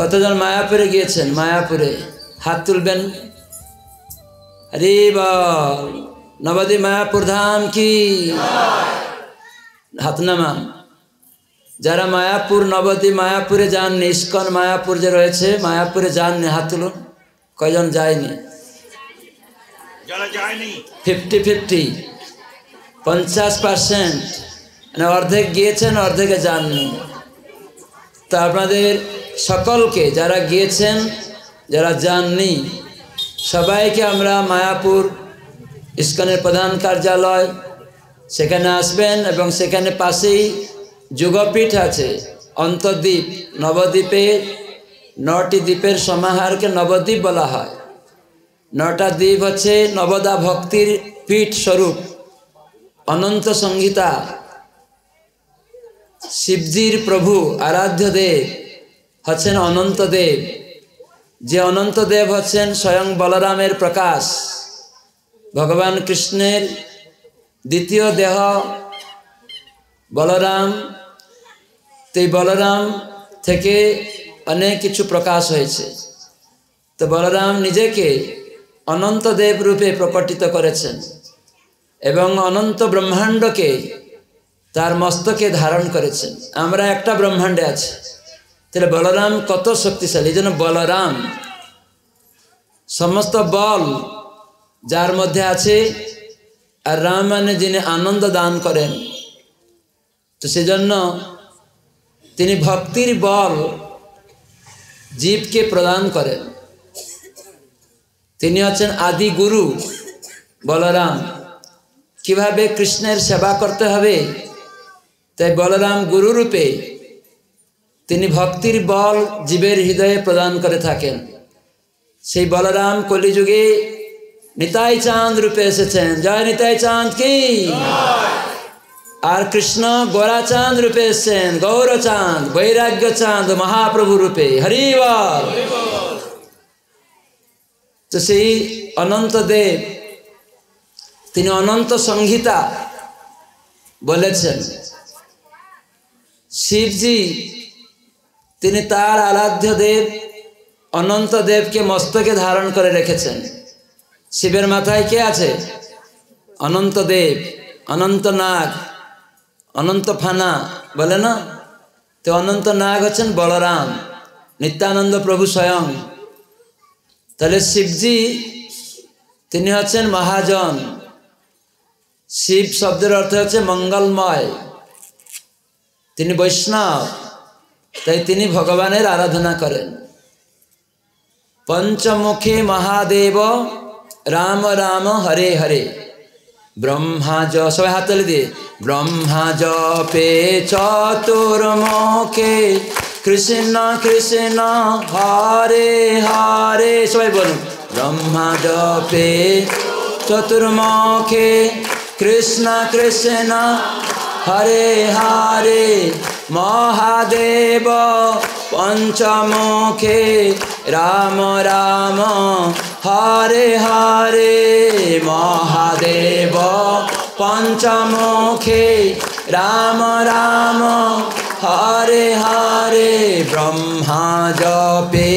কতজন মায়াপুরে গিয়েছেন মায়াপুরে হাত তুলবেন আরে নবাদী মায়াপুর ধাম কি হাত নামা যারা মায়াপুর নবদী মায়াপুরে যাননি ইস্কন মায়াপুর যে রয়েছে মায়াপুরে যাননি হাত তুলুন কয়জন যায়নি ফিফটি ফিফটি পঞ্চাশ পার্সেন্ট মানে অর্ধেক গিয়েছেন অর্ধেকে যাননি তা আপনাদের সকলকে যারা গিয়েছেন যারা যাননি সবাইকে আমরা মায়াপুর ইস্কনের প্রধান কার্যালয় সেখানে আসবেন এবং সেখানে পাশেই যুগপীঠ আছে অন্তদ্বীপ নবদ্বীপের নটি দ্বীপের সমাহারকে নবদ্বীপ বলা হয় নটা দ্বীপ হচ্ছে নবদা ভক্তির পীঠ স্বরূপ অনন্ত সংহিতা শিবজির প্রভু আরাধ্য দেব হচ্ছেন অনন্তদেব যে অনন্তদেব হচ্ছেন স্বয়ং বলরামের প্রকাশ ভগবান কৃষ্ণের দ্বিতীয় দেহ বলরাম তো বলরাম থেকে অনেক কিছু প্রকাশ হয়েছে তো বলরাম নিজেকে অনন্তদেব রূপে প্রকটিত করেছেন এবং অনন্ত ব্রহ্মাণ্ডকে তার মস্তকে ধারণ করেছেন আমরা একটা ব্রহ্মাণ্ডে আছি তাহলে বলরাম কত শক্তিশালী এই জন্য বলরাম সমস্ত বল যার মধ্যে আছে আর রাম মানে যিনি আনন্দ দান করেন তো সেজন্য তিনি ভক্তির বল জীবকে প্রদান করেন তিনি হচ্ছেন আদি গুরু বলরাম কিভাবে কৃষ্ণের সেবা করতে হবে তাই বলরাম গুরুরূপে তিনি ভক্তির বল জীবের হৃদয়ে প্রদান করে থাকেন সেই বলরাম কলিযুগে নিতাই চাঁদ রূপে এসেছেন জয় নিতাই চাঁদ কি আর কৃষ্ণ গোরা চাঁদ রূপে এসছেন গৌর চাঁদ বৈরাগ্য চাঁদ মহাপ্রভু রূপে হরিবল তো সেই অনন্ত দেব তিনি অনন্ত সংহিতা বলেছেন শিবজি তিনি তার আরাধ্য দেব অনন্ত দেবকে মস্তকে ধারণ করে রেখেছেন শিবের মাথায় কে আছে অনন্ত দেব অনন্ত নাগ অনন্ত ফানা বলে না তো অনন্ত নাগ হচ্ছেন বলরাম নিত্যানন্দ প্রভু স্বয়ং তাহলে শিবজি তিনি হচ্ছেন মহাজন শিব শব্দের অর্থ হচ্ছে মঙ্গলময় তিনি বৈষ্ণব তাই তিনি ভগবানের আরাধনা করেন পঞ্চমুখী মহাদেব রাম রাম হরে হরে ব্রহ্মা জ সবাই হাত তালি দিয়ে ব্রহ্মা জপে চতুর্মুখে কৃষ্ণ কৃষ্ণ হরে হরে সবাই বলুন ব্রহ্মা জপে চতুর্মুখে কৃষ্ণ কৃষ্ণ हरे हरे महादेव पञ्चमुखे राम राम हरे हरे महादेव पञ्चमुखे राम राम हरे हरे ब्रह्मा जपे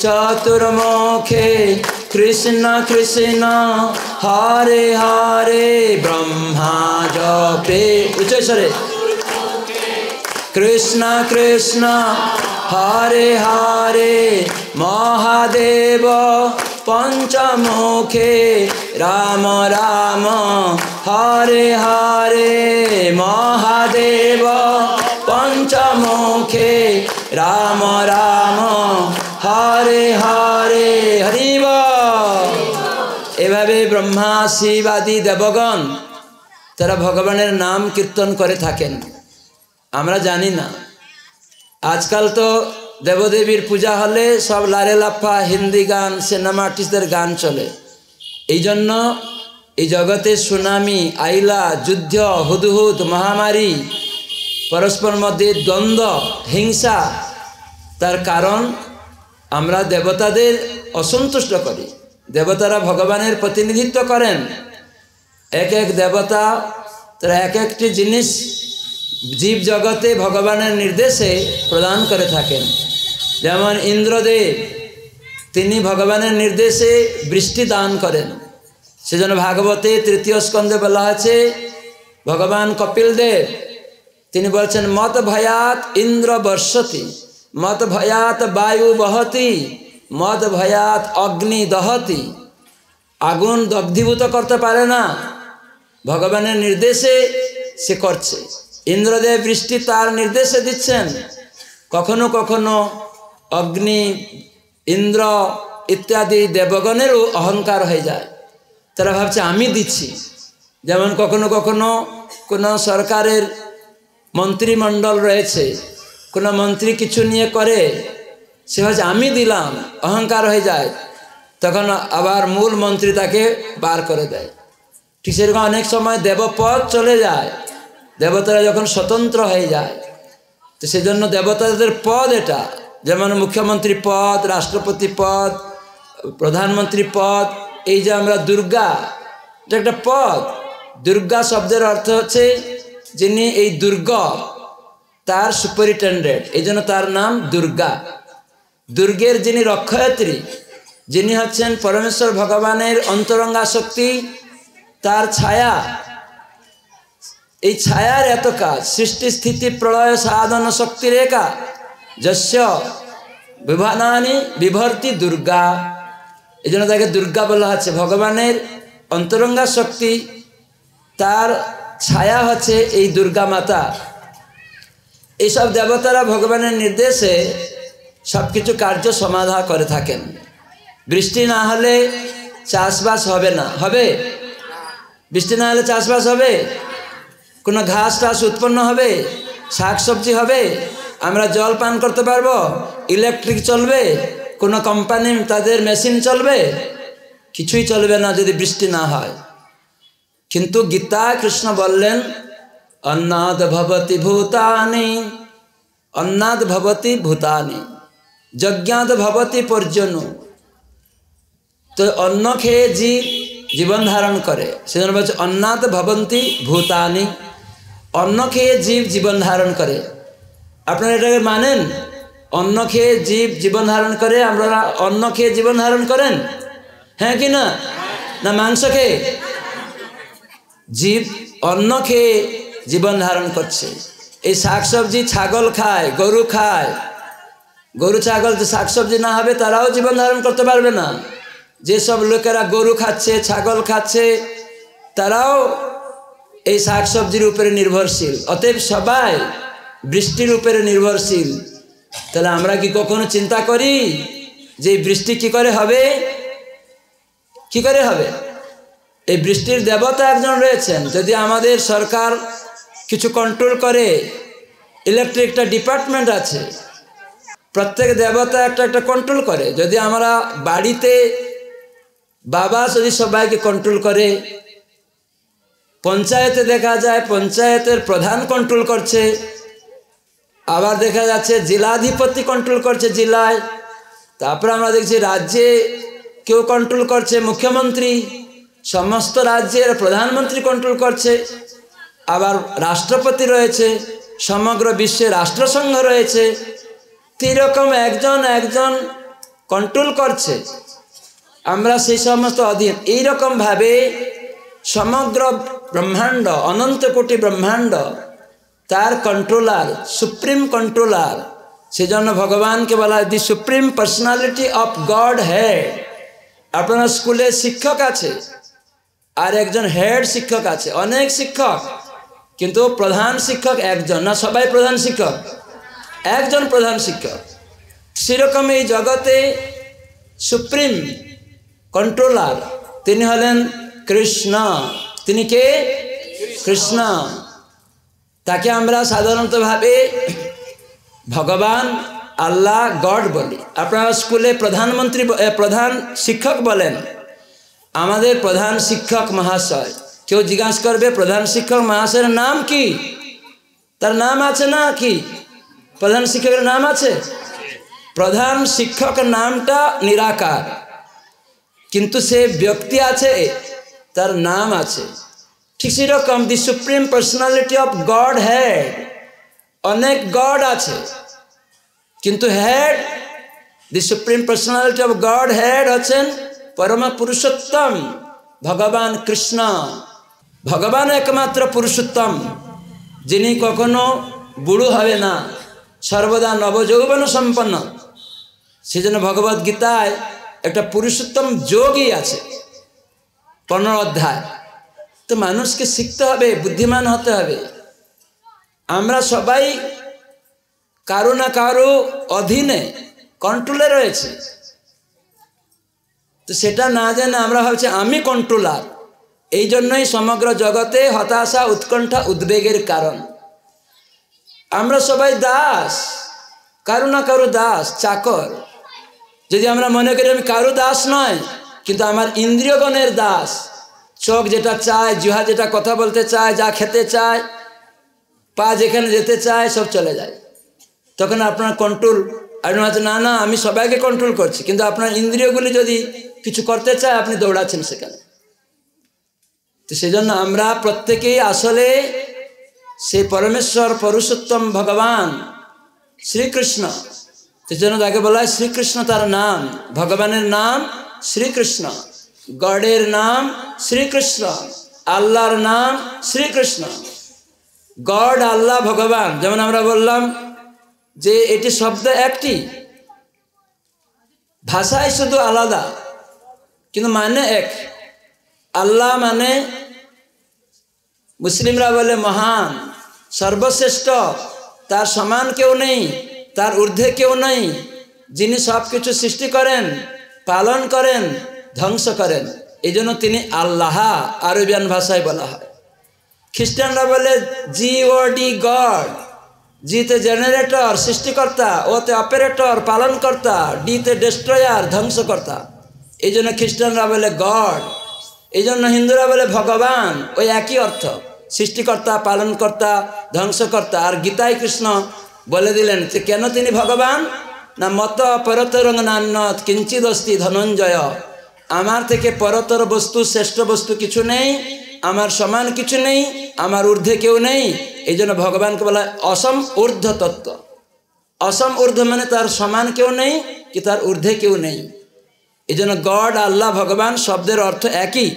चतुर्मुखे कृष्ण कृष्ण हरे हरे ब्रह्मा जपे सरे कृष्ण कृष्ण हरे हरे महादेव पञ्चमुखे राम राम हरे हरे महादेव पञ्चमुखे राम राम हरे हरे ব্রহ্মা শিব আদি দেবগণ তারা ভগবানের নাম কীর্তন করে থাকেন আমরা জানি না আজকাল তো দেবদেবীর পূজা হলে সব লারে লাফা হিন্দি গান সিনেমা আর্টিস্টদের গান চলে এই জন্য এই জগতে সুনামি আইলা যুদ্ধ হুদহুদ মহামারী পরস্পর মধ্যে দ্বন্দ্ব হিংসা তার কারণ আমরা দেবতাদের অসন্তুষ্ট করি দেবতারা ভগবানের প্রতিনিধিত্ব করেন এক এক দেবতা তারা এক একটি জিনিস জীব জগতে ভগবানের নির্দেশে প্রদান করে থাকেন যেমন ইন্দ্রদেব তিনি ভগবানের নির্দেশে বৃষ্টি দান করেন সেজন্য ভাগবতে তৃতীয় স্কন্ধে বলা আছে ভগবান কপিল দেব তিনি বলছেন মত ভয়াত ইন্দ্র বর্ষতি মত ভয়াত বায়ু বহতি মদ ভয়াত অগ্নি দহতি আগুন দগ্ধীভূত করতে পারে না ভগবানের নির্দেশে সে করছে ইন্দ্রদেব বৃষ্টি তার নির্দেশে দিচ্ছেন কখনো কখনো অগ্নি ইন্দ্র ইত্যাদি দেবগণেরও অহংকার হয়ে যায় তারা ভাবছে আমি দিচ্ছি যেমন কখনো কখনো কোনো সরকারের মন্ত্রিমণ্ডল রয়েছে কোনো মন্ত্রী কিছু নিয়ে করে সে হচ্ছে আমি দিলাম অহংকার হয়ে যায় তখন আবার মূল মন্ত্রী তাকে বার করে দেয় ঠিক সেরকম অনেক সময় দেবপদ চলে যায় দেবতারা যখন স্বতন্ত্র হয়ে যায় তো সেজন্য দেবতাদের পদ এটা যেমন মুখ্যমন্ত্রী পদ রাষ্ট্রপতি পদ প্রধানমন্ত্রী পদ এই যে আমরা দুর্গা এটা একটা পদ দুর্গা শব্দের অর্থ হচ্ছে যিনি এই দুর্গ তার সুপারিটেন্ডেন্ট এই জন্য তার নাম দুর্গা দুর্গের যিনি রক্ষয়ত্রী যিনি হচ্ছেন পরমেশ্বর ভগবানের অন্তরঙ্গা শক্তি তার ছায়া এই ছায়ার এত কাজ সৃষ্টি স্থিতি প্রলয় সাধন শক্তির একা যশ্য বিভানানি বিভর্তি দুর্গা এই জন্য তাকে দুর্গা বলা হচ্ছে ভগবানের অন্তরঙ্গা শক্তি তার ছায়া হচ্ছে এই দুর্গা মাতা এইসব দেবতারা ভগবানের নির্দেশে সব কিছু কার্য সমাধা করে থাকেন বৃষ্টি না হলে চাষবাস হবে না হবে বৃষ্টি না হলে চাষবাস হবে কোনো ঘাস টাস উৎপন্ন হবে শাক সবজি হবে আমরা জল পান করতে পারবো ইলেকট্রিক চলবে কোনো কোম্পানি তাদের মেশিন চলবে কিছুই চলবে না যদি বৃষ্টি না হয় কিন্তু গীতা কৃষ্ণ বললেন অন্নাদ ভবতি ভূতানি অন্নাদ ভবতি ভূতানি যজ্ঞাত ভবতী পর্যনু তো অন্ন খেয়ে জীব জীবন ধারণ করে সেজন্য বলছে অন্নাত ভবন্তি ভূতানি অন্ন খেয়ে জীব জীবন ধারণ করে আপনারা এটাকে মানেন অন্ন খেয়ে জীব জীবন ধারণ করে আমরা অন্ন খেয়ে জীবন ধারণ করেন হ্যাঁ কি না না মাংস খেয়ে জীব অন্ন খেয়ে জীবন ধারণ করছে এই শাকসবজি ছাগল খায় গরু খায় গরু ছাগল শাকসবজি না হবে তারাও জীবন ধারণ করতে পারবে না যেসব লোকেরা গরু খাচ্ছে ছাগল খাচ্ছে তারাও এই শাকসবজির উপরে নির্ভরশীল অতএব সবাই বৃষ্টির উপরে নির্ভরশীল তাহলে আমরা কি কখনো চিন্তা করি যে বৃষ্টি কি করে হবে কি করে হবে এই বৃষ্টির দেবতা একজন রয়েছেন যদি আমাদের সরকার কিছু কন্ট্রোল করে ইলেকট্রিকটা ডিপার্টমেন্ট আছে প্রত্যেক দেবতা একটা একটা কন্ট্রোল করে যদি আমরা বাড়িতে বাবা যদি সবাইকে কন্ট্রোল করে পঞ্চায়েতে দেখা যায় পঞ্চায়েতের প্রধান কন্ট্রোল করছে আবার দেখা যাচ্ছে জেলাধিপতি কন্ট্রোল করছে জেলায় তারপরে আমরা দেখছি রাজ্যে কেউ কন্ট্রোল করছে মুখ্যমন্ত্রী সমস্ত রাজ্যের প্রধানমন্ত্রী কন্ট্রোল করছে আবার রাষ্ট্রপতি রয়েছে সমগ্র বিশ্বে রাষ্ট্রসংঘ রয়েছে কিরকম একজন একজন কন্ট্রোল করছে আমরা সেই সমস্ত অধীন এইরকমভাবে সমগ্র ব্রহ্মাণ্ড অনন্ত কোটি ব্রহ্মাণ্ড তার কন্ট্রোলার সুপ্রিম কন্ট্রোলার সেজন্য ভগবানকে বলা হয় the supreme personality of Godhead আপনার স্কুলে শিক্ষক আছে আর একজন হেড শিক্ষক আছে অনেক শিক্ষক কিন্তু প্রধান শিক্ষক একজন না সবাই প্রধান শিক্ষক একজন প্রধান শিক্ষক সেরকম এই জগতে সুপ্রিম কন্ট্রোলার তিনি হলেন কৃষ্ণ তিনি কে কৃষ্ণ তাকে আমরা সাধারণতভাবে ভগবান আল্লাহ গড বলি আপনারা স্কুলে প্রধানমন্ত্রী প্রধান শিক্ষক বলেন আমাদের প্রধান শিক্ষক মহাশয় কেউ জিজ্ঞাসা করবে প্রধান শিক্ষক মহাশয়ের নাম কি তার নাম আছে না কি প্রধান শিক্ষকের নাম আছে প্রধান শিক্ষক নামটা নিরাকার কিন্তু সে ব্যক্তি আছে তার নাম আছে ঠিক সেরকম the supreme personality of Godhead অনেক গড আছে কিন্তু head the supreme personality of Godhead হচ্ছেন পরমা পুরুষোত্তম ভগবান কৃষ্ণ ভগবান একমাত্র পুরুষোত্তম যিনি কখনো বুড়ো হবে না সর্বদা নবযৌবন সম্পন্ন সেজন্য ভগবদ গীতায় একটা পুরুষোত্তম যোগই আছে পনেরো অধ্যায় তো মানুষকে শিখতে হবে বুদ্ধিমান হতে হবে আমরা সবাই কারো না কারো অধীনে কন্ট্রোলে রয়েছে তো সেটা না জানে আমরা ভাবছি আমি কন্ট্রোলার এই জন্যই সমগ্র জগতে হতাশা উৎকণ্ঠা উদ্বেগের কারণ আমরা সবাই দাস কারো না কারো দাস চাকর যদি আমরা মনে করি আমি কারো দাস নয় কিন্তু আমার ইন্দ্রিয়গণের দাস চোখ যেটা চায় জুহা যেটা কথা বলতে চায় যা খেতে চায় পা যেখানে যেতে চায় সব চলে যায় তখন আপনার কন্ট্রোল আপনি না না আমি সবাইকে কন্ট্রোল করছি কিন্তু আপনার ইন্দ্রিয়গুলি যদি কিছু করতে চায় আপনি দৌড়াচ্ছেন সেখানে তো সেজন্য আমরা প্রত্যেকেই আসলে সেই পরমেশ্বর পুরুষোত্তম ভগবান শ্রীকৃষ্ণ সেই জন্য তাকে বলা হয় শ্রীকৃষ্ণ তার নাম ভগবানের নাম শ্রীকৃষ্ণ গডের নাম শ্রীকৃষ্ণ আল্লাহর নাম শ্রীকৃষ্ণ গড আল্লাহ ভগবান যেমন আমরা বললাম যে এটি শব্দ একটি ভাষায় শুধু আলাদা কিন্তু মানে এক আল্লাহ মানে মুসলিমরা বলে মহান সর্বশ্রেষ্ঠ তার সমান কেউ নেই তার ঊর্ধ্বে কেউ নেই যিনি সব কিছু সৃষ্টি করেন পালন করেন ধ্বংস করেন এই জন্য তিনি আল্লাহা আরবিয়ান ভাষায় বলা হয় খ্রিস্টানরা বলে জি ও ডি গড জিতে জেনারেটর সৃষ্টিকর্তা ওতে অপারেটর পালনকর্তা ডিতে ডেস্ট্রয়ার ধ্বংসকর্তা এই জন্য খ্রিস্টানরা বলে গড এই জন্য হিন্দুরা বলে ভগবান ওই একই অর্থ সৃষ্টিকর্তা পালনকর্তা ধ্বংসকর্তা আর গীতাই কৃষ্ণ বলে দিলেন যে কেন তিনি ভগবান না মত পরতরং নান্নত কিঞ্চিত অস্তি ধনঞ্জয় আমার থেকে পরতর বস্তু শ্রেষ্ঠ বস্তু কিছু নেই আমার সমান কিছু নেই আমার ঊর্ধ্বে কেউ নেই এই জন্য ভগবানকে বলা হয় অসম ঊর্ধ্ব তত্ত্ব অসম ঊর্ধ্ব মানে তার সমান কেউ নেই কি তার ঊর্ধ্বে কেউ নেই এই জন্য গড আল্লাহ ভগবান শব্দের অর্থ একই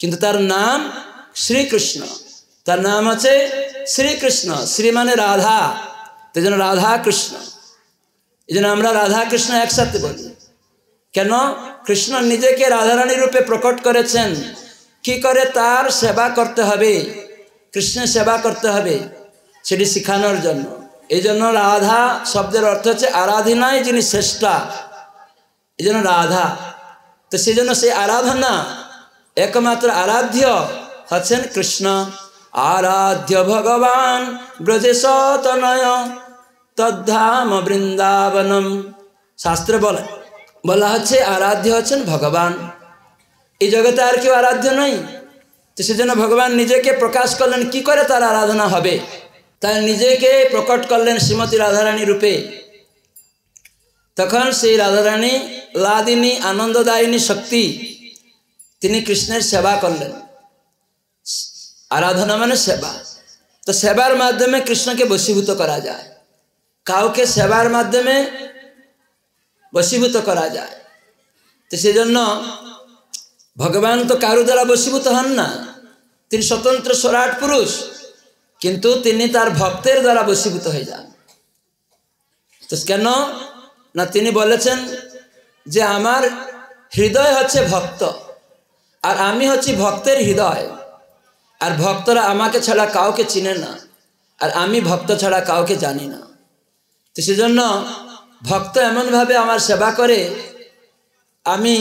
কিন্তু তার নাম শ্রীকৃষ্ণ তার নাম আছে শ্রীকৃষ্ণ শ্রী মানে রাধা তো জন্য রাধা কৃষ্ণ এই জন্য আমরা রাধা কৃষ্ণ একসাথে বলি কেন কৃষ্ণ নিজেকে রাধারানী রূপে প্রকট করেছেন কি করে তার সেবা করতে হবে কৃষ্ণের সেবা করতে হবে সেটি শিখানোর জন্য এই জন্য রাধা শব্দের অর্থ হচ্ছে আরাধনাই যিনি শ্রেষ্ঠা এই জন্য রাধা তো সেই জন্য সেই আরাধনা একমাত্র আরাধ্য হচ্ছেন কৃষ্ণ আরাধ্য ভগবান ব্রজে সতনয় তদ্ধাম বৃন্দাবনম শাস্ত্রে বলে বলা হচ্ছে আরাধ্য হচ্ছেন ভগবান এই জগতে আর কেউ আরাধ্য নয় তো সেজন্য ভগবান নিজেকে প্রকাশ করলেন কি করে তার আরাধনা হবে তার নিজেকে প্রকট করলেন শ্রীমতী রাধারানী রূপে তখন সেই রাধারানী লাদিনী আনন্দদায়িনী শক্তি তিনি কৃষ্ণের সেবা করলেন আরাধনা মানে সেবা তো সেবার মাধ্যমে কৃষ্ণকে বশীভূত করা যায় কাউকে সেবার মাধ্যমে বশীভূত করা যায় তো সেজন্য ভগবান তো কারু দ্বারা বশীভূত হন না তিনি স্বতন্ত্র সরাট পুরুষ কিন্তু তিনি তার ভক্তের দ্বারা বশীভূত হয়ে যান তো কেন না তিনি বলেছেন যে আমার হৃদয় হচ্ছে ভক্ত আর আমি হচ্ছি ভক্তের হৃদয় আর ভক্তরা আমাকে ছাড়া কাউকে চিনে না আর আমি ভক্ত ছাড়া কাউকে জানি না তো সেজন্য ভক্ত এমনভাবে আমার সেবা করে আমি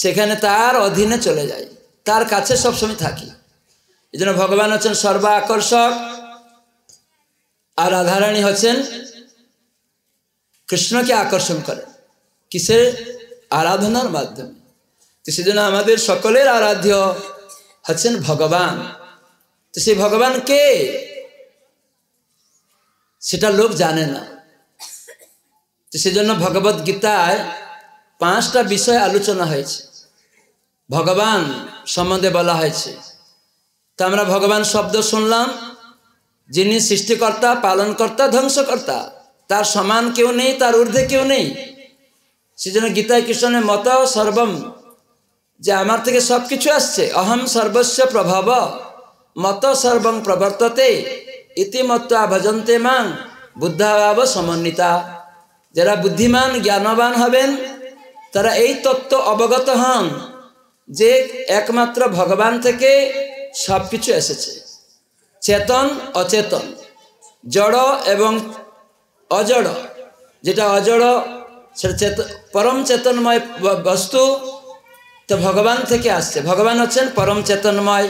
সেখানে তার অধীনে চলে যাই তার কাছে সবসময় থাকি এই জন্য ভগবান হচ্ছেন সর্বা আকর্ষক আর রাধারানী হচ্ছেন কৃষ্ণকে আকর্ষণ করে কিসের আরাধনার মাধ্যমে তো সেজন্য আমাদের সকলের আরাধ্য হচ্ছেন ভগবান তো সেই ভগবান কে সেটা লোক জানে না তো সেজন্য ভগবত গীতায় পাঁচটা বিষয় আলোচনা হয়েছে ভগবান সম্বন্ধে বলা হয়েছে তো আমরা ভগবান শব্দ শুনলাম যিনি সৃষ্টিকর্তা পালনকর্তা ধ্বংসকর্তা তার সমান কেউ নেই তার ঊর্ধ্বে কেউ নেই সেজন্য গীতায় কৃষ্ণের মত সর্বম যে আমার থেকে সব কিছু আসছে অহম সর্বস্ব প্রভাব মত সর্বং প্রবর্ততে ইতিমত্তা ভজন্তে মাং বুদ্ধাভাব সমন্বিতা যারা বুদ্ধিমান জ্ঞানবান হবেন তারা এই তত্ত্ব অবগত হন যে একমাত্র ভগবান থেকে সব কিছু এসেছে চেতন অচেতন জড় এবং অজড় যেটা অজড় সেটা পরম চেতনময় বস্তু তো ভগবান থেকে আসছে ভগবান হচ্ছেন পরম চেতনময়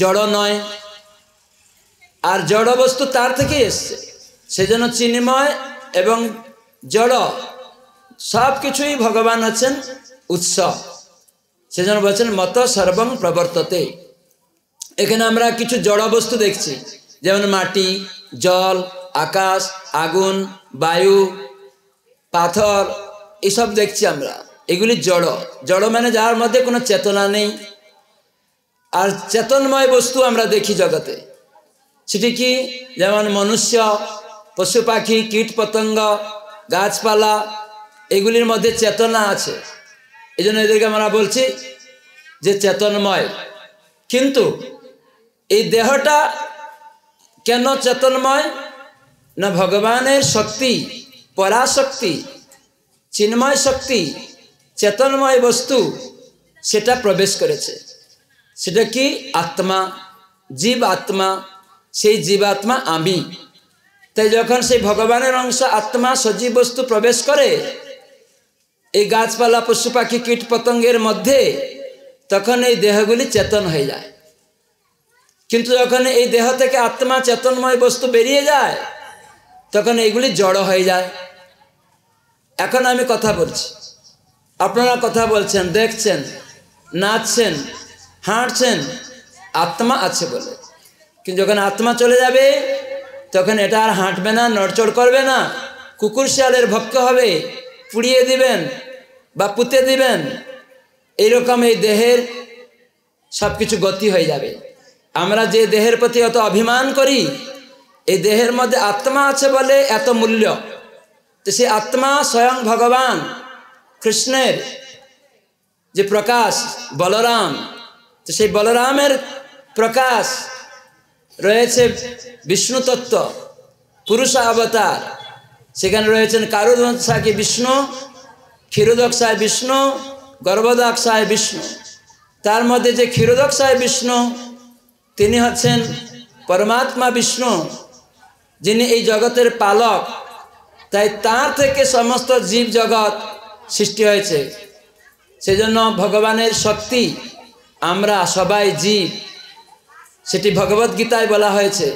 জড় নয় আর জড় বস্তু তার থেকে এসছে সেজন্য চিন্ময় এবং জড় সব কিছুই ভগবান আছেন উৎস সেজন্য বলছেন মত সর্বং প্রবর্ততে এখানে আমরা কিছু জড় বস্তু দেখছি যেমন মাটি জল আকাশ আগুন বায়ু পাথর এসব দেখছি আমরা এগুলি জড় জড় মানে যার মধ্যে কোনো চেতনা নেই আর চেতনময় বস্তু আমরা দেখি জগতে সেটি কি যেমন মনুষ্য পশু পাখি কীট পতঙ্গ গাছপালা এগুলির মধ্যে চেতনা আছে এই জন্য এদেরকে আমরা বলছি যে চেতনময় কিন্তু এই দেহটা কেন চেতনময় না ভগবানের শক্তি পরাশক্তি চিন্ময় শক্তি চেতনময় বস্তু সেটা প্রবেশ করেছে সেটা কি আত্মা জীব আত্মা সেই জীবাত্মা আমি তাই যখন সেই ভগবানের অংশ আত্মা সজীব বস্তু প্রবেশ করে এই গাছপালা পশু পাখি কীট পতঙ্গের মধ্যে তখন এই দেহগুলি চেতন হয়ে যায় কিন্তু যখন এই দেহ থেকে আত্মা চেতনময় বস্তু বেরিয়ে যায় তখন এইগুলি জড়ো হয়ে যায় এখন আমি কথা বলছি আপনারা কথা বলছেন দেখছেন নাচছেন হাঁটছেন আত্মা আছে বলে কিন্তু যখন আত্মা চলে যাবে তখন এটা আর হাঁটবে না নড়চড় করবে না কুকুর শিয়ালের ভক্ত হবে পুড়িয়ে দিবেন বা পুঁতে দিবেন এইরকম এই দেহের সব কিছু গতি হয়ে যাবে আমরা যে দেহের প্রতি অত অভিমান করি এই দেহের মধ্যে আত্মা আছে বলে এত মূল্য তো সে আত্মা স্বয়ং ভগবান কৃষ্ণের যে প্রকাশ বলরাম তো সেই বলরামের প্রকাশ রয়েছে বিষ্ণু তত্ত্ব পুরুষ অবতার সেখানে রয়েছেন কারুদক্ষায় বিষ্ণু ক্ষীরোদক্ষায় বিষ্ণু গর্ভদক্ষায় বিষ্ণু তার মধ্যে যে ক্ষীরোদক্ষায় বিষ্ণু তিনি হচ্ছেন পরমাত্মা বিষ্ণু যিনি এই জগতের পালক তাই তার থেকে সমস্ত জীব জগৎ সৃষ্টি হয়েছে সেজন্য ভগবানের শক্তি আমরা সবাই জীব সেটি ভগবদ্গীতায় বলা হয়েছে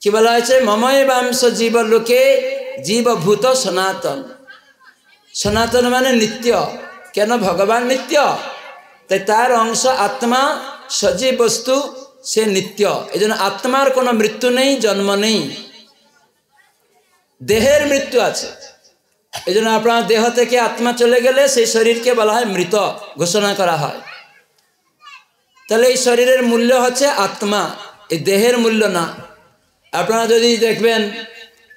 কি বলা হয়েছে মময় বাংশ জীব লোকে জীবভূত সনাতন সনাতন মানে নিত্য কেন ভগবান নিত্য তাই তার অংশ আত্মা সজীব বস্তু সে নিত্য এই জন্য আত্মার কোনো মৃত্যু নেই জন্ম নেই দেহের মৃত্যু আছে এই জন্য আপনার দেহ থেকে আত্মা চলে গেলে সেই শরীরকে বলা হয় মৃত ঘোষণা করা হয় তাহলে এই শরীরের মূল্য হচ্ছে আত্মা এই দেহের মূল্য না আপনারা যদি দেখবেন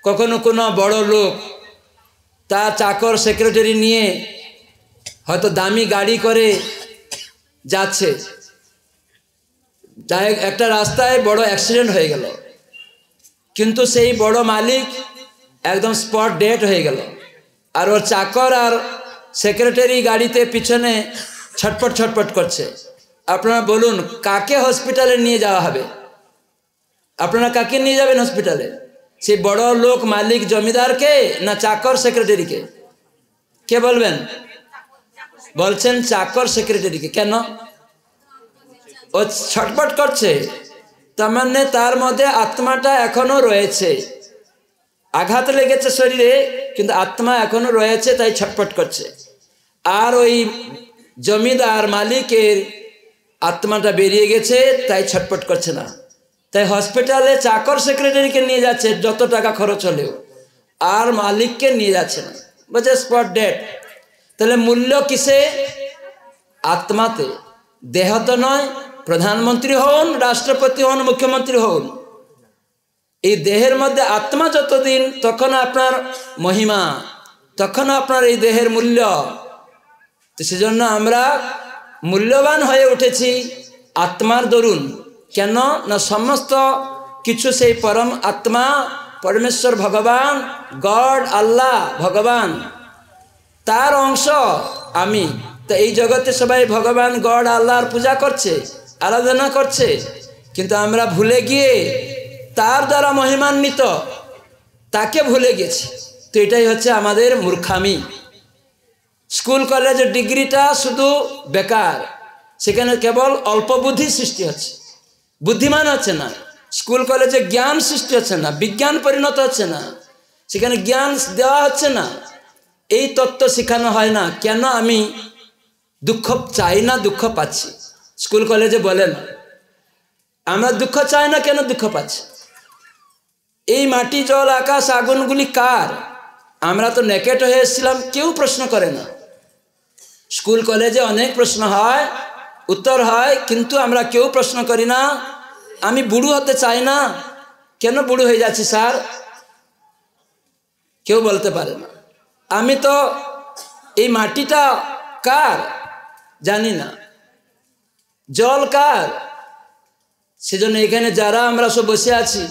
কখনো কোনো বড় লোক তার চাকর সেক্রেটারি নিয়ে হয়তো দামি গাড়ি করে যাচ্ছে যাই একটা রাস্তায় বড় অ্যাক্সিডেন্ট হয়ে গেল কিন্তু সেই বড় মালিক একদম স্পট ডেট হয়ে গেল আর ওর চাকর আর সেক্রেটারি গাড়িতে পিছনে ছটপট ছটপট করছে আপনারা বলুন কাকে হসপিটালে নিয়ে যাওয়া হবে আপনারা কাকে নিয়ে যাবেন হসপিটালে সে বড় লোক মালিক জমিদারকে না চাকর সেক্রেটারিকে কে বলবেন বলছেন চাকর সেক্রেটারিকে কেন ও ছটপট করছে তার মানে তার মধ্যে আত্মাটা এখনো রয়েছে আঘাত লেগেছে শরীরে কিন্তু আত্মা এখনো রয়েছে তাই ছটপট করছে আর ওই জমিদার মালিকের আত্মাটা বেরিয়ে গেছে তাই ছটপট করছে না তাই হসপিটালে চাকর সেক্রেটারিকে নিয়ে যাচ্ছে যত টাকা খরচ হলেও আর মালিককে নিয়ে যাচ্ছে না বলছে স্পট ডেট তাহলে মূল্য কিসে আত্মাতে দেহ তো নয় প্রধানমন্ত্রী হন রাষ্ট্রপতি হন মুখ্যমন্ত্রী হন এই দেহের মধ্যে আত্মা যতদিন তখন আপনার মহিমা তখন আপনার এই দেহের মূল্য তো সেজন্য আমরা মূল্যবান হয়ে উঠেছি আত্মার দরুন কেন না সমস্ত কিছু সেই পরম আত্মা পরমেশ্বর ভগবান গড আল্লাহ ভগবান তার অংশ আমি তো এই জগতে সবাই ভগবান গড আল্লাহর পূজা করছে আরাধনা করছে কিন্তু আমরা ভুলে গিয়ে তার দ্বারা মহিমান্বিত তাকে ভুলে গেছি তো এটাই হচ্ছে আমাদের মূর্খামি স্কুল কলেজের ডিগ্রিটা শুধু বেকার সেখানে কেবল অল্প বুদ্ধি সৃষ্টি হচ্ছে বুদ্ধিমান হচ্ছে না স্কুল কলেজে জ্ঞান সৃষ্টি হচ্ছে না বিজ্ঞান পরিণত হচ্ছে না সেখানে জ্ঞান দেওয়া হচ্ছে না এই তত্ত্ব শেখানো হয় না কেন আমি দুঃখ চাই না দুঃখ পাচ্ছি স্কুল কলেজে বলে না আমরা দুঃখ চাই না কেন দুঃখ পাচ্ছি এই মাটি জল আকাশ আগুনগুলি কার আমরা তো নেকেট হয়ে এসেছিলাম কেউ প্রশ্ন করে না স্কুল কলেজে অনেক প্রশ্ন হয় উত্তর হয় কিন্তু আমরা কেউ প্রশ্ন করি না আমি বুড়ো হতে চাই না কেন বুড়ো হয়ে যাচ্ছি স্যার কেউ বলতে পারে না আমি তো এই মাটিটা কার জানি না জল কার সেজন্য এখানে যারা আমরা সব বসে আছি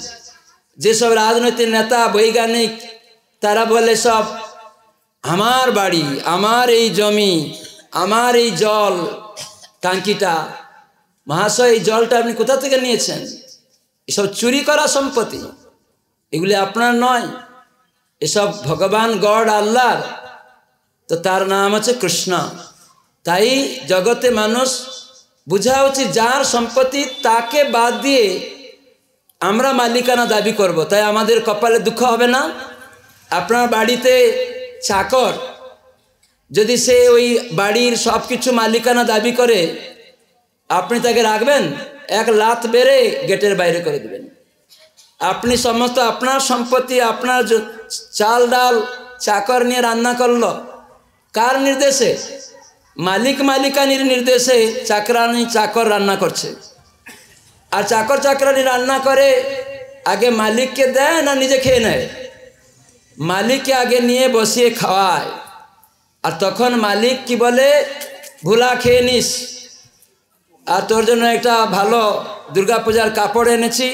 যেসব রাজনৈতিক নেতা বৈজ্ঞানিক তারা বলে সব আমার বাড়ি আমার এই জমি আমার এই জল টাঙ্কিটা মহাশয় এই জলটা আপনি কোথা থেকে নিয়েছেন এসব চুরি করা সম্পত্তি এগুলি আপনার নয় এসব ভগবান গড আল্লাহর তো তার নাম আছে কৃষ্ণ তাই জগতে মানুষ বোঝা উচিত যার সম্পত্তি তাকে বাদ দিয়ে আমরা মালিকানা দাবি করব তাই আমাদের কপালে দুঃখ হবে না আপনার বাড়িতে চাকর যদি সে ওই বাড়ির সব কিছু মালিকানা দাবি করে আপনি তাকে রাখবেন এক লাত বেড়ে গেটের বাইরে করে দেবেন আপনি সমস্ত আপনার সম্পত্তি আপনার চাল ডাল চাকর নিয়ে রান্না করল কার নির্দেশে মালিক মালিকানির নির্দেশে চাকরানি চাকর রান্না করছে আর চাকর চাকরানি রান্না করে আগে মালিককে দেয় না নিজে খেয়ে নেয় মালিককে আগে নিয়ে বসিয়ে খাওয়ায় আর তখন মালিক কি বলে ভুলা খেয়ে নিস আর তোর জন্য একটা ভালো দুর্গাপূজার কাপড় এনেছি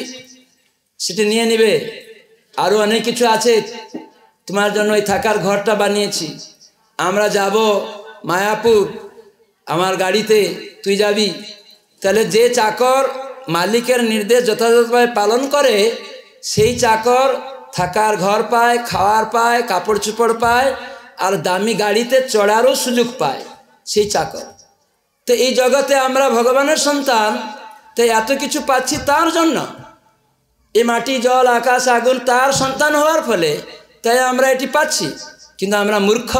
সেটি নিয়ে নিবে আরও অনেক কিছু আছে তোমার জন্য ওই থাকার ঘরটা বানিয়েছি আমরা যাব মায়াপুর আমার গাড়িতে তুই যাবি তাহলে যে চাকর মালিকের নির্দেশ যথাযথভাবে পালন করে সেই চাকর থাকার ঘর পায় খাওয়ার পায় কাপড় চোপড় পায় আর দামি গাড়িতে চড়ারও সুযোগ পায় সেই চাকর তো এই জগতে আমরা ভগবানের সন্তান তো এত কিছু পাচ্ছি তার জন্য এই মাটি জল আকাশ আগুন তার সন্তান হওয়ার ফলে তাই আমরা এটি পাচ্ছি কিন্তু আমরা মূর্খ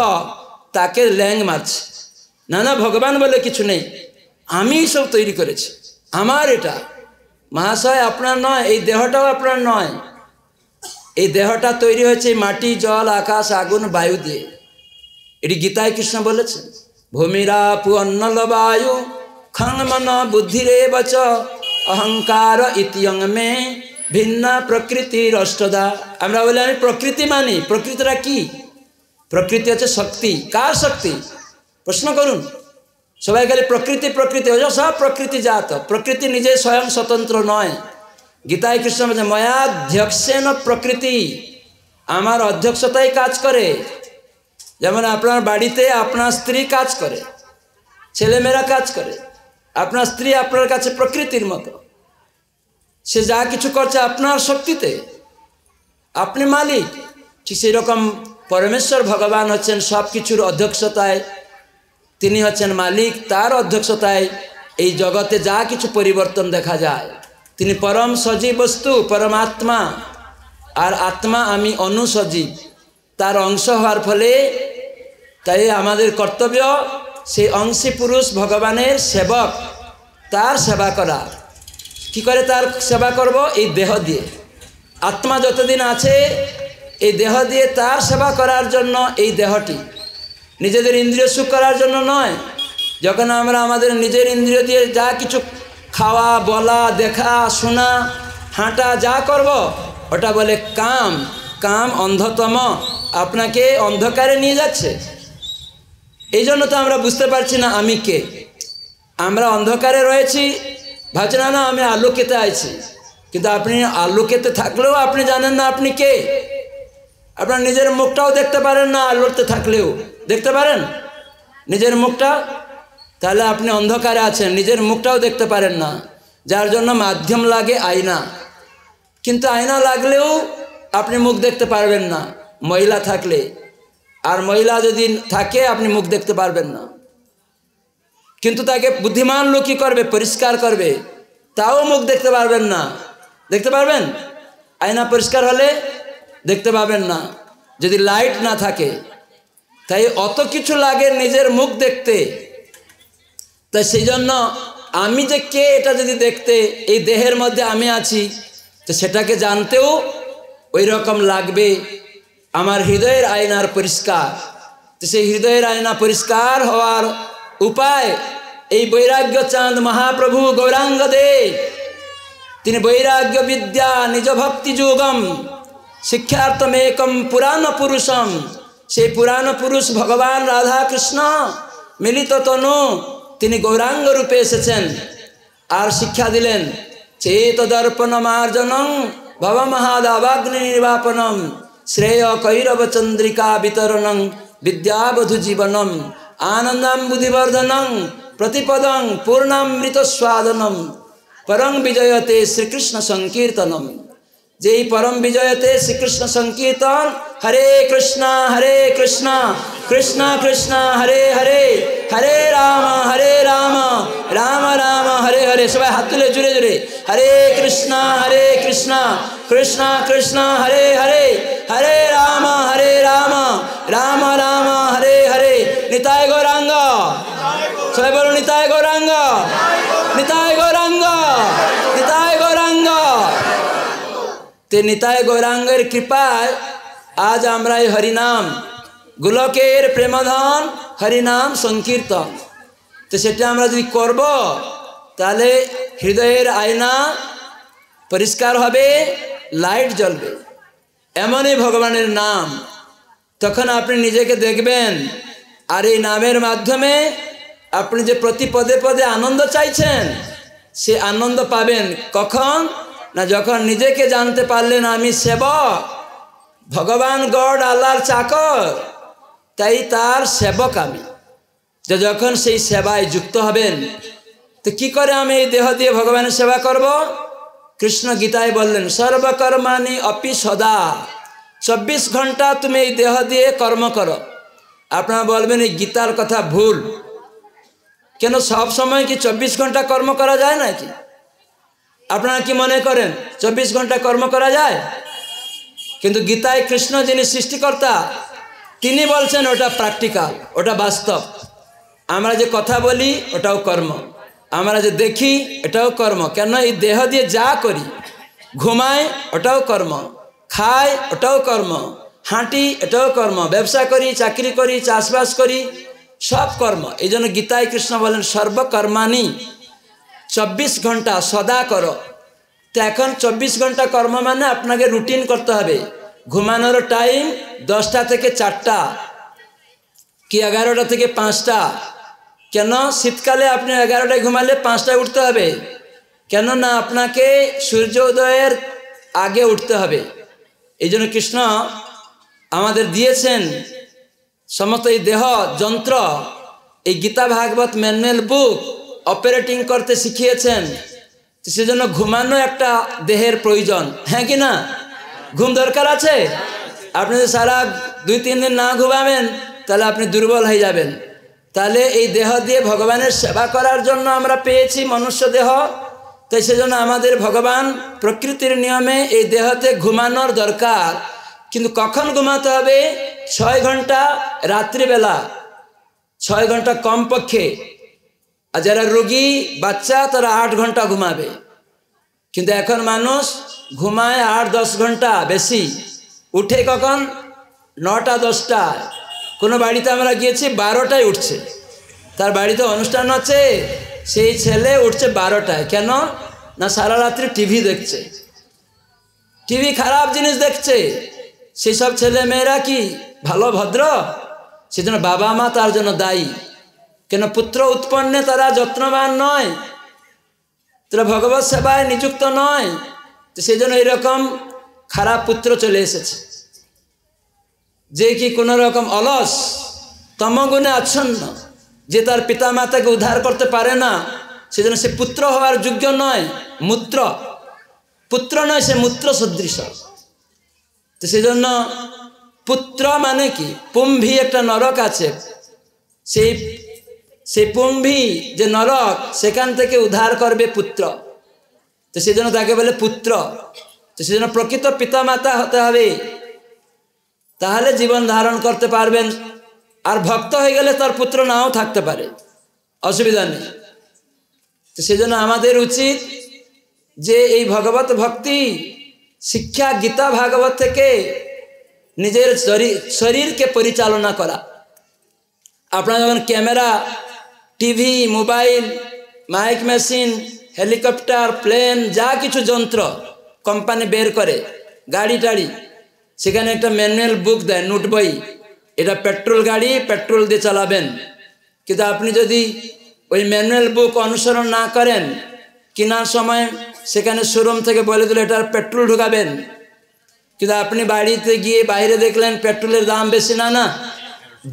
তাকে ল্যাং মারছি না না ভগবান বলে কিছু নেই আমি সব তৈরি করেছি আমার এটা মহাশয় আপনার নয় এই দেহটাও আপনার নয় এই দেহটা তৈরি হয়েছে মাটি জল আকাশ আগুন বায়ু দিয়ে এটি গীতায় কৃষ্ণ বলেছেন ভূমিরা পুয়ন্নলবায়ু খং মন বুদ্ধি রে বচ অহংকার ইতিয়ং মে ভিন্ন প্রকৃতির অষ্টদা আমরা বলি আমি প্রকৃতি মানি প্রকৃতিটা কি প্রকৃতি হচ্ছে শক্তি কার শক্তি প্রশ্ন করুন সবাই খালি প্রকৃতি প্রকৃতি হচ্ছে সব প্রকৃতি জাত প্রকৃতি নিজে স্বয়ং স্বতন্ত্র নয় গীতায় কৃষ্ণ বলছে ময়াধ্যক্ষেন প্রকৃতি আমার অধ্যক্ষতাই কাজ করে যেমন আপনার বাড়িতে আপনার স্ত্রী কাজ করে ছেলেমেয়েরা কাজ করে আপনার স্ত্রী আপনার কাছে প্রকৃতির মতো সে যা কিছু করছে আপনার শক্তিতে আপনি মালিক ঠিক সেরকম পরমেশ্বর ভগবান হচ্ছেন সব কিছুর অধ্যক্ষতায় তিনি হচ্ছেন মালিক তার অধ্যক্ষতায় এই জগতে যা কিছু পরিবর্তন দেখা যায় তিনি পরম সজীব বস্তু পরমাত্মা আর আত্মা আমি অনুসজীব তার অংশ হওয়ার ফলে তাই আমাদের কর্তব্য সেই অংশী পুরুষ ভগবানের সেবক তার সেবা করা কি করে তার সেবা করব এই দেহ দিয়ে আত্মা যতদিন আছে এই দেহ দিয়ে তার সেবা করার জন্য এই দেহটি নিজেদের ইন্দ্রিয় সুখ করার জন্য নয় যখন আমরা আমাদের নিজের ইন্দ্রিয় দিয়ে যা কিছু খাওয়া বলা দেখা শোনা হাঁটা যা করব ওটা বলে কাম কাম অন্ধতম আপনাকে অন্ধকারে নিয়ে যাচ্ছে এই জন্য তো আমরা বুঝতে পারছি না আমি কে আমরা অন্ধকারে রয়েছি ভাবছি না না আমি আলোকেতে আছি কিন্তু আপনি আলোকেতে থাকলেও আপনি জানেন না আপনি কে আপনার নিজের মুখটাও দেখতে পারেন না আলোতে থাকলেও দেখতে পারেন নিজের মুখটা তাহলে আপনি অন্ধকারে আছেন নিজের মুখটাও দেখতে পারেন না যার জন্য মাধ্যম লাগে আয়না কিন্তু আয়না লাগলেও আপনি মুখ দেখতে পারবেন না মহিলা থাকলে আর মহিলা যদি থাকে আপনি মুখ দেখতে পারবেন না কিন্তু তাকে বুদ্ধিমান লোকই করবে পরিষ্কার করবে তাও মুখ দেখতে পারবেন না দেখতে পারবেন আয়না পরিষ্কার হলে দেখতে পাবেন না যদি লাইট না থাকে তাই অত কিছু লাগে নিজের মুখ দেখতে তাই সেই জন্য আমি যে কে এটা যদি দেখতে এই দেহের মধ্যে আমি আছি তো সেটাকে জানতেও ওই রকম লাগবে আমার হৃদয়ের আয়নার পরিষ্কার তো সেই হৃদয়ের আয়না পরিষ্কার হওয়ার উপায় এই বৈরাগ্য চাঁদ মহাপ্রভু গৌরাঙ্গ দে তিনি বৈরাগ্য বিদ্যা নিজ ভক্তি যোগম শিক্ষার্থম একম পুরাণ পুরুষম সেই পুরাণ পুরুষ ভগবান রাধাকৃষ্ণ মিলিত তনু তিনি গৌরাঙ্গ রূপে এসেছেন আর শিক্ষা দিলেন দর্পণ মার্জনং भव महादावाग्नि निर्वापनम श्रेय कैरव चंद्रिका वितरणं विद्यावधु जीवनम आनंदम बुद्धिवर्धनम प्रतिपदं पूर्णामृत स्वादनम परं विजयते श्रीकृष्ण संकीर्तनम जे परम श्री कृष्ण संकीर्तन हरे कृष्णा हरे कृष्णा कृष्णा कृष्णा हरे हरे हरे राम हरे राम राम राम हरे हरे सब हाथ ले जुड़े जुड़े हरे कृष्णा हरे कृष्णा कृष्णा कृष्णा हरे हरे हरे राम हरे राम राम राम हरे हरे निताय गौरांग सब बोलो निताय गौरांग निताय তে নিতায় গৌরাঙ্গের কৃপায় আজ আমরা এই হরিনাম গোলকের প্রেমধন হরিনাম সংকীর্তন তো সেটা আমরা যদি করব তাহলে হৃদয়ের আয়না পরিষ্কার হবে লাইট জ্বলবে এমনই ভগবানের নাম তখন আপনি নিজেকে দেখবেন আর এই নামের মাধ্যমে আপনি যে প্রতি পদে পদে আনন্দ চাইছেন সে আনন্দ পাবেন কখন না যখন নিজেকে জানতে পারলেন আমি সেবক ভগবান গড আল্লাহর চাকর তাই তার সেবক আমি যে যখন সেই সেবায় যুক্ত হবেন তো কি করে আমি এই দেহ দিয়ে ভগবানের সেবা করব কৃষ্ণ গীতায় বললেন সর্বকর্মানি অপি সদা চব্বিশ ঘন্টা তুমি এই দেহ দিয়ে কর্ম করো আপনারা বলবেন এই গীতার কথা ভুল কেন সব সময় কি চব্বিশ ঘন্টা কর্ম করা যায় নাকি আপনারা কি মনে করেন চব্বিশ ঘন্টা কর্ম করা যায় কিন্তু গীতায় কৃষ্ণ যিনি সৃষ্টিকর্তা তিনি বলছেন ওটা প্র্যাকটিক্যাল ওটা বাস্তব আমরা যে কথা বলি ওটাও কর্ম আমরা যে দেখি এটাও কর্ম কেন এই দেহ দিয়ে যা করি ঘুমাই ওটাও কর্ম খায় ওটাও কর্ম হাঁটি এটাও কর্ম ব্যবসা করি চাকরি করি চাষবাস করি সব কর্ম এই জন্য গীতায় কৃষ্ণ বলেন সর্বকর্মানি চব্বিশ ঘন্টা সদা করো তো এখন চব্বিশ ঘন্টা কর্ম মানে আপনাকে রুটিন করতে হবে ঘুমানোর টাইম দশটা থেকে চারটা কি এগারোটা থেকে পাঁচটা কেন শীতকালে আপনি এগারোটায় ঘুমালে পাঁচটায় উঠতে হবে কেন না আপনাকে সূর্যোদয়ের আগে উঠতে হবে এই জন্য কৃষ্ণ আমাদের দিয়েছেন সমস্ত এই দেহ যন্ত্র এই Gita Bhagavata manual book operating করতে শিখিয়েছেন সেজন্য ঘুমানো একটা দেহের প্রয়োজন হ্যাঁ কি না ঘুম দরকার আছে আপনি যদি সারা দুই তিন দিন না ঘুমাবেন তাহলে আপনি দুর্বল হয়ে যাবেন তাহলে এই দেহ দিয়ে ভগবানের সেবা করার জন্য আমরা পেয়েছি মনুষ্য দেহ তাই সেজন্য আমাদের ভগবান প্রকৃতির নিয়মে এই দেহতে ঘুমানোর দরকার কিন্তু কখন ঘুমাতে হবে ছয় ঘন্টা রাত্রিবেলা ছয় ঘন্টা কমপক্ষে আর যারা রোগী বাচ্চা তারা আট ঘন্টা ঘুমাবে কিন্তু এখন মানুষ ঘুমায় আট দশ ঘন্টা বেশি উঠে কখন নটা দশটা কোনো বাড়িতে আমরা গিয়েছি বারোটায় উঠছে তার বাড়িতে অনুষ্ঠান আছে সেই ছেলে উঠছে বারোটায় কেন না সারা রাত্রি টিভি দেখছে টিভি খারাপ জিনিস দেখছে সেসব ছেলে মেয়েরা কি ভালো ভদ্র সেজন্য বাবা মা তার জন্য দায়ী কেন পুত্র উৎপন্নে তারা যত্নবান নয় তারা ভগবত সেবায় নিযুক্ত নয় তো সেই জন্য এরকম খারাপ পুত্র চলে এসেছে যে কি কোনো রকম অলস তমগুণে আচ্ছন্ন যে তার পিতা মাতাকে উদ্ধার করতে পারে না সেজন্য সে পুত্র হওয়ার যোগ্য নয় মূত্র পুত্র নয় সে মূত্র সদৃশ তো সেজন্য পুত্র মানে কি পুম্ভি একটা নরক আছে সেই সে পুম্ভি যে নরক সেখান থেকে উদ্ধার করবে পুত্র তো সেজন্য তাকে বলে পুত্র তো সেজন্য প্রকৃত পিতামাতা হতে হবে তাহলে জীবন ধারণ করতে পারবেন আর ভক্ত হয়ে গেলে তার পুত্র নাও থাকতে পারে অসুবিধা নেই তো সেজন্য আমাদের উচিত যে এই ভগবত ভক্তি শিক্ষা গীতা ভাগবত থেকে নিজের শরীরকে পরিচালনা করা আপনারা যখন camera TV mobile mike machine helicopter plane যা কিছু যন্ত্র কোম্পানি বের করে গাড়ি টাড়ি সেখানে একটা ম্যানুয়াল বুক দেয় নোট বই এটা পেট্রোল গাড়ি পেট্রোল দিয়ে চালাবেন কিন্তু আপনি যদি ওই ম্যানুয়াল বুক অনুসরণ না করেন কেনার সময় সেখানে শোরুম থেকে বলে দিল এটার পেট্রোল ঢুকাবেন কিন্তু আপনি বাড়িতে গিয়ে বাইরে দেখলেন পেট্রোলের দাম বেশি না না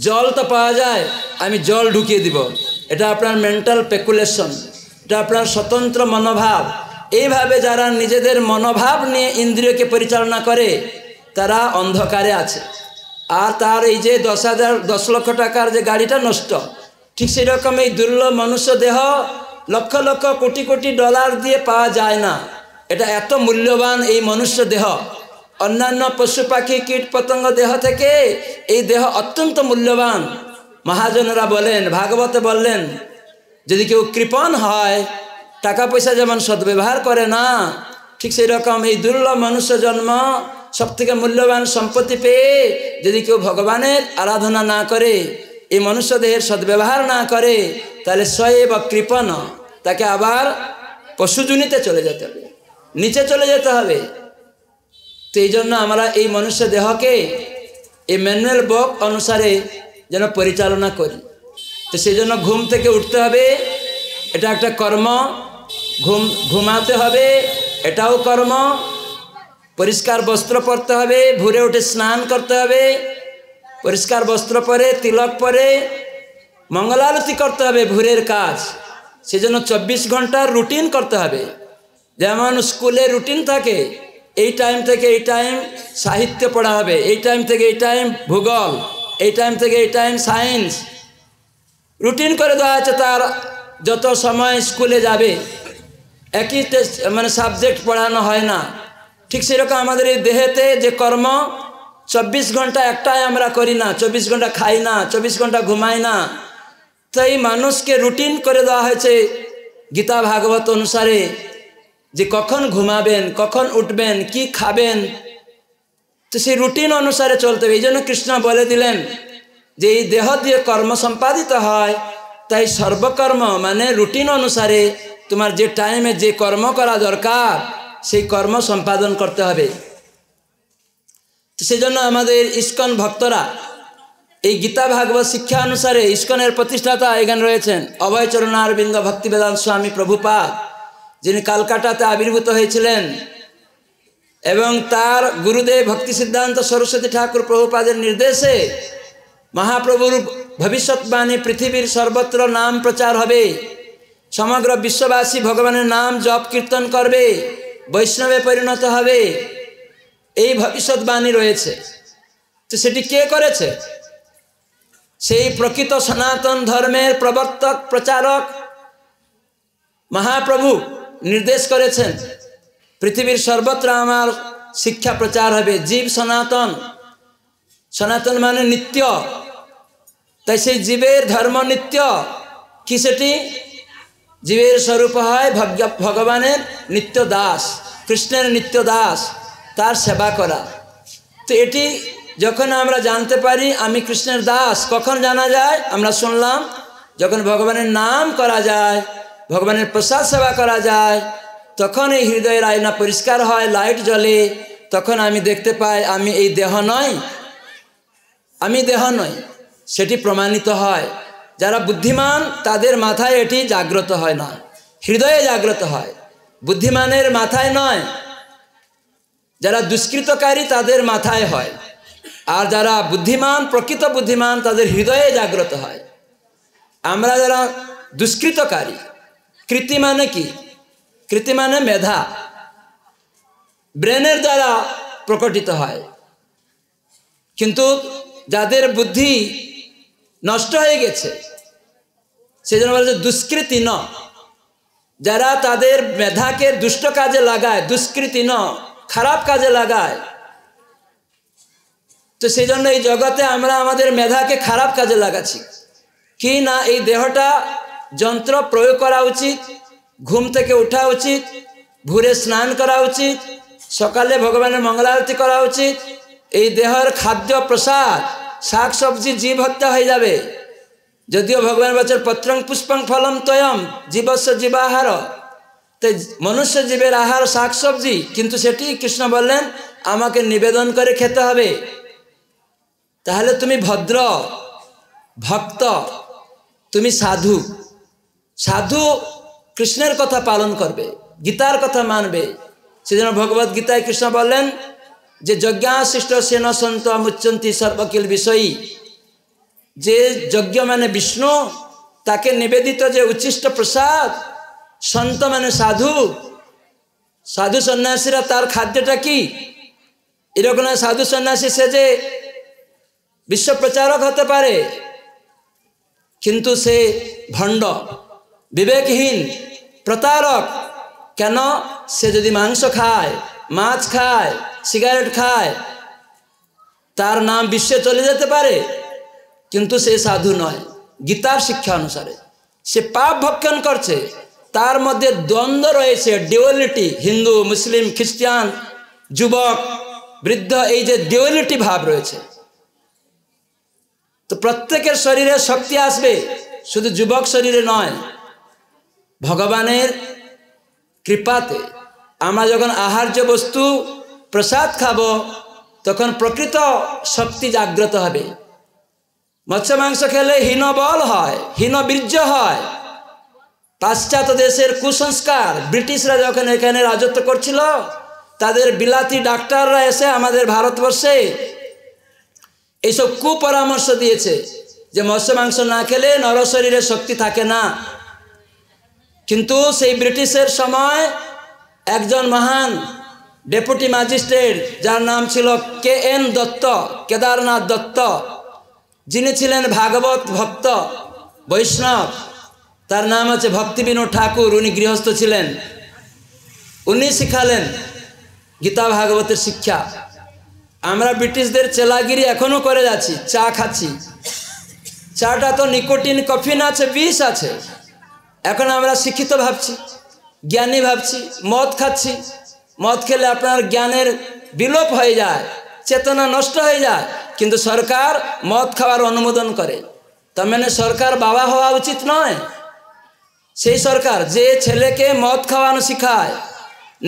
জল তো পাওয়া যায় আমি জল ঢুকিয়ে দিব এটা আপনার মেন্টাল পেকুলেশন এটা আপনার স্বতন্ত্র মনোভাব এইভাবে যারা নিজেদের মনোভাব নিয়ে ইন্দ্রিয়কে পরিচালনা করে তারা অন্ধকারে আছে আর তার এই যে দশ হাজার দশ লক্ষ টাকার যে গাড়িটা নষ্ট ঠিক সেরকম এই দুর্লভ মনুষ্য দেহ লক্ষ লক্ষ কোটি কোটি ডলার দিয়ে পাওয়া যায় না এটা এত মূল্যবান এই মনুষ্য দেহ অন্যান্য পশু পাখি কীট পতঙ্গ দেহ থেকে এই দেহ অত্যন্ত মূল্যবান মহাজনেরা বলেন ভাগবতে বললেন যদি কেউ কৃপণ হয় টাকা পয়সা যেমন সদ্ব্যবহার করে না ঠিক সেই রকম এই দুর্লভ মনুষ্য জন্ম সবথেকে মূল্যবান সম্পত্তি পেয়ে যদি কেউ ভগবানের আরাধনা না করে এই মনুষ্য দেহের সদ্ব্যবহার না করে তাহলে সয়ে বা কৃপণ তাকে আবার পশুজুনিতে চলে যেতে হবে নিচে চলে যেতে হবে তো এই জন্য আমরা এই মনুষ্য দেহকে এই ম্যানুয়াল বক অনুসারে যেন পরিচালনা করি তো সেই জন্য ঘুম থেকে উঠতে হবে এটা একটা কর্ম ঘুম ঘুমাতে হবে এটাও কর্ম পরিষ্কার বস্ত্র পরতে হবে ভোরে উঠে স্নান করতে হবে পরিষ্কার বস্ত্র পরে তিলক পরে মঙ্গলারতি করতে হবে ভোরের কাজ সেজন্য চব্বিশ ঘন্টার রুটিন করতে হবে যেমন স্কুলে রুটিন থাকে এই টাইম থেকে এই টাইম সাহিত্য পড়া হবে এই টাইম থেকে এই টাইম ভূগোল এই টাইম থেকে এই টাইম সায়েন্স রুটিন করে দেওয়া আছে তার যত সময় স্কুলে যাবে একই মানে সাবজেক্ট পড়ানো হয় না ঠিক সেরকম আমাদের এই দেহেতে যে কর্ম চব্বিশ ঘন্টা একটাই আমরা করি না চব্বিশ ঘন্টা খাই না চব্বিশ ঘন্টা ঘুমাই না তাই মানুষকে রুটিন করে দেওয়া হয়েছে গীতা ভাগবত অনুসারে যে কখন ঘুমাবেন কখন উঠবেন কি খাবেন তো সেই রুটিন অনুসারে চলতে হবে এই জন্য কৃষ্ণ বলে দিলেন যে এই দেহ দিয়ে কর্ম সম্পাদিত হয় তাই সর্বকর্ম মানে রুটিন অনুসারে তোমার যে টাইমে যে কর্ম করা দরকার সেই কর্ম সম্পাদন করতে হবে সেজন্য আমাদের ইস্কন ভক্তরা এই গীতা ভাগবত শিক্ষা অনুসারে ইস্কনের প্রতিষ্ঠাতা এখানে রয়েছেন অভয়চরণারবিন্দ ভক্তিবেদান স্বামী প্রভুপাদ যিনি কালকাটাতে আবির্ভূত হয়েছিলেন এবং তার গুরুদেব ভক্তি সিদ্ধান্ত সরস্বতী ঠাকুর প্রভুপাদের নির্দেশে মহাপ্রভুর ভবিষ্যৎবাণী পৃথিবীর সর্বত্র নাম প্রচার হবে সমগ্র বিশ্ববাসী ভগবানের নাম জপ কীর্তন করবে বৈষ্ণবে পরিণত হবে এই ভবিষ্যৎবাণী রয়েছে তো সেটি কে করেছে সেই প্রকৃত সনাতন ধর্মের প্রবর্তক প্রচারক মহাপ্রভু নির্দেশ করেছেন পৃথিবীর সর্বত্র আমার শিক্ষা প্রচার হবে জীব সনাতন সনাতন মানে নিত্য তাই সেই জীবের ধর্ম নিত্য কি সেটি জীবের স্বরূপ হয় ভগ ভগবানের নিত্য দাস কৃষ্ণের নিত্য দাস তার সেবা করা তো এটি যখন আমরা জানতে পারি আমি কৃষ্ণের দাস কখন জানা যায় আমরা শুনলাম যখন ভগবানের নাম করা যায় ভগবানের প্রসাদ সেবা করা যায় তখন এই হৃদয়ের আয়না পরিষ্কার হয় লাইট জ্বলে তখন আমি দেখতে পাই আমি এই দেহ নয় আমি দেহ নই সেটি প্রমাণিত হয় যারা বুদ্ধিমান তাদের মাথায় এটি জাগ্রত হয় না হৃদয়ে জাগ্রত হয় বুদ্ধিমানের মাথায় নয় যারা দুষ্কৃতকারী তাদের মাথায় হয় আর যারা বুদ্ধিমান প্রকৃত বুদ্ধিমান তাদের হৃদয়ে জাগ্রত হয় আমরা যারা দুষ্কৃতকারী কৃতি মানে কি কৃতি মানে মেধা ব্রেনের দ্বারা প্রকটিত হয় কিন্তু যাদের বুদ্ধি নষ্ট হয়ে গেছে সেই জন্য বলে যে দুষ্কৃতি ন যারা তাদের মেধাকে দুষ্ট কাজে লাগায় দুষ্কৃতি ন খারাপ কাজে লাগায় তো সেই জন্য এই জগতে আমরা আমাদের মেধাকে খারাপ কাজে লাগাচ্ছি কি না এই দেহটা যন্ত্র প্রয়োগ করা উচিত ঘুম থেকে উঠা উচিত ভোরে স্নান করা উচিত সকালে ভগবানের মঙ্গলারতি করা উচিত এই দেহর খাদ্য প্রসাদ শাক সবজি জীব হত্যা হয়ে যাবে যদিও ভগবান বলছেন পত্রং পুষ্পং ফলম তয়ম জীবস্ব জীবাহার তো মনুষ্য জীবের আহার শাক সবজি কিন্তু সেটি কৃষ্ণ বললেন আমাকে নিবেদন করে খেতে হবে তাহলে তুমি ভদ্র ভক্ত তুমি সাধু সাধু কৃষ্ণের কথা পালন করবে গীতার কথা মানবে সেজন্য ভগবত গীতায় কৃষ্ণ বললেন যে যজ্ঞাশিষ্ট সেন সন্ত মুচ্ছন্তি সর্বকিল বিষয়ী যে যজ্ঞ মানে বিষ্ণু তাকে নিবেদিত যে উচ্ছিষ্ট প্রসাদ সন্ত মানে সাধু সাধু সন্ন্যাসীরা তার খাদ্যটা কি এরকম সাধু সন্ন্যাসী সে যে বিশ্ব প্রচারক হতে পারে কিন্তু সে ভণ্ড বিবেকহীন প্রতারক কেন সে যদি মাংস খায় মাছ খায় সিগারেট খায় তার নাম বিশ্বে চলে যেতে পারে কিন্তু সে সাধু নয় গীতার শিক্ষা অনুসারে সে পাপ ভক্ষণ করছে তার মধ্যে দ্বন্দ্ব রয়েছে ডিওলিটি হিন্দু মুসলিম খ্রিস্টান যুবক বৃদ্ধ এই যে ডিওলিটি ভাব রয়েছে তো প্রত্যেকের শরীরে শক্তি আসবে শুধু যুবক শরীরে নয় ভগবানের কৃপাতে আমরা যখন আহার্য বস্তু প্রসাদ খাব তখন প্রকৃত শক্তি জাগ্রত হবে মৎস্য মাংস খেলে হীন বল হয় হীন বীর্য হয় পাশ্চাত্য দেশের কুসংস্কার ব্রিটিশরা যখন এখানে রাজত্ব করছিল তাদের বিলাতি ডাক্তাররা এসে আমাদের ভারতবর্ষে এইসব কুপরামর্শ দিয়েছে যে মৎস্য মাংস না খেলে নরশরীরে শক্তি থাকে না কিন্তু সেই ব্রিটিশের সময় একজন মহান ডেপুটি ম্যাজিস্ট্রেট যার নাম ছিল কে এন দত্ত কেদারনাথ দত্ত যিনি ছিলেন ভাগবত ভক্ত বৈষ্ণব তার নাম আছে ভক্তিবিনোদ ঠাকুর উনি গৃহস্থ ছিলেন উনি শিখালেন গীতা ভাগবতের শিক্ষা আমরা ব্রিটিশদের চেলাগিরি এখনও করে যাচ্ছি চা খাচ্ছি চাটা তো নিকোটিন কফিন আছে বিষ আছে এখন আমরা শিক্ষিত ভাবছি জ্ঞানী ভাবছি মদ খাচ্ছি মদ খেলে আপনার জ্ঞানের বিলোপ হয়ে যায় চেতনা নষ্ট হয়ে যায় কিন্তু সরকার মদ খাওয়ার অনুমোদন করে তার মানে সরকার বাবা হওয়া উচিত নয় সেই সরকার যে ছেলেকে মদ খাওয়ানো শিখায়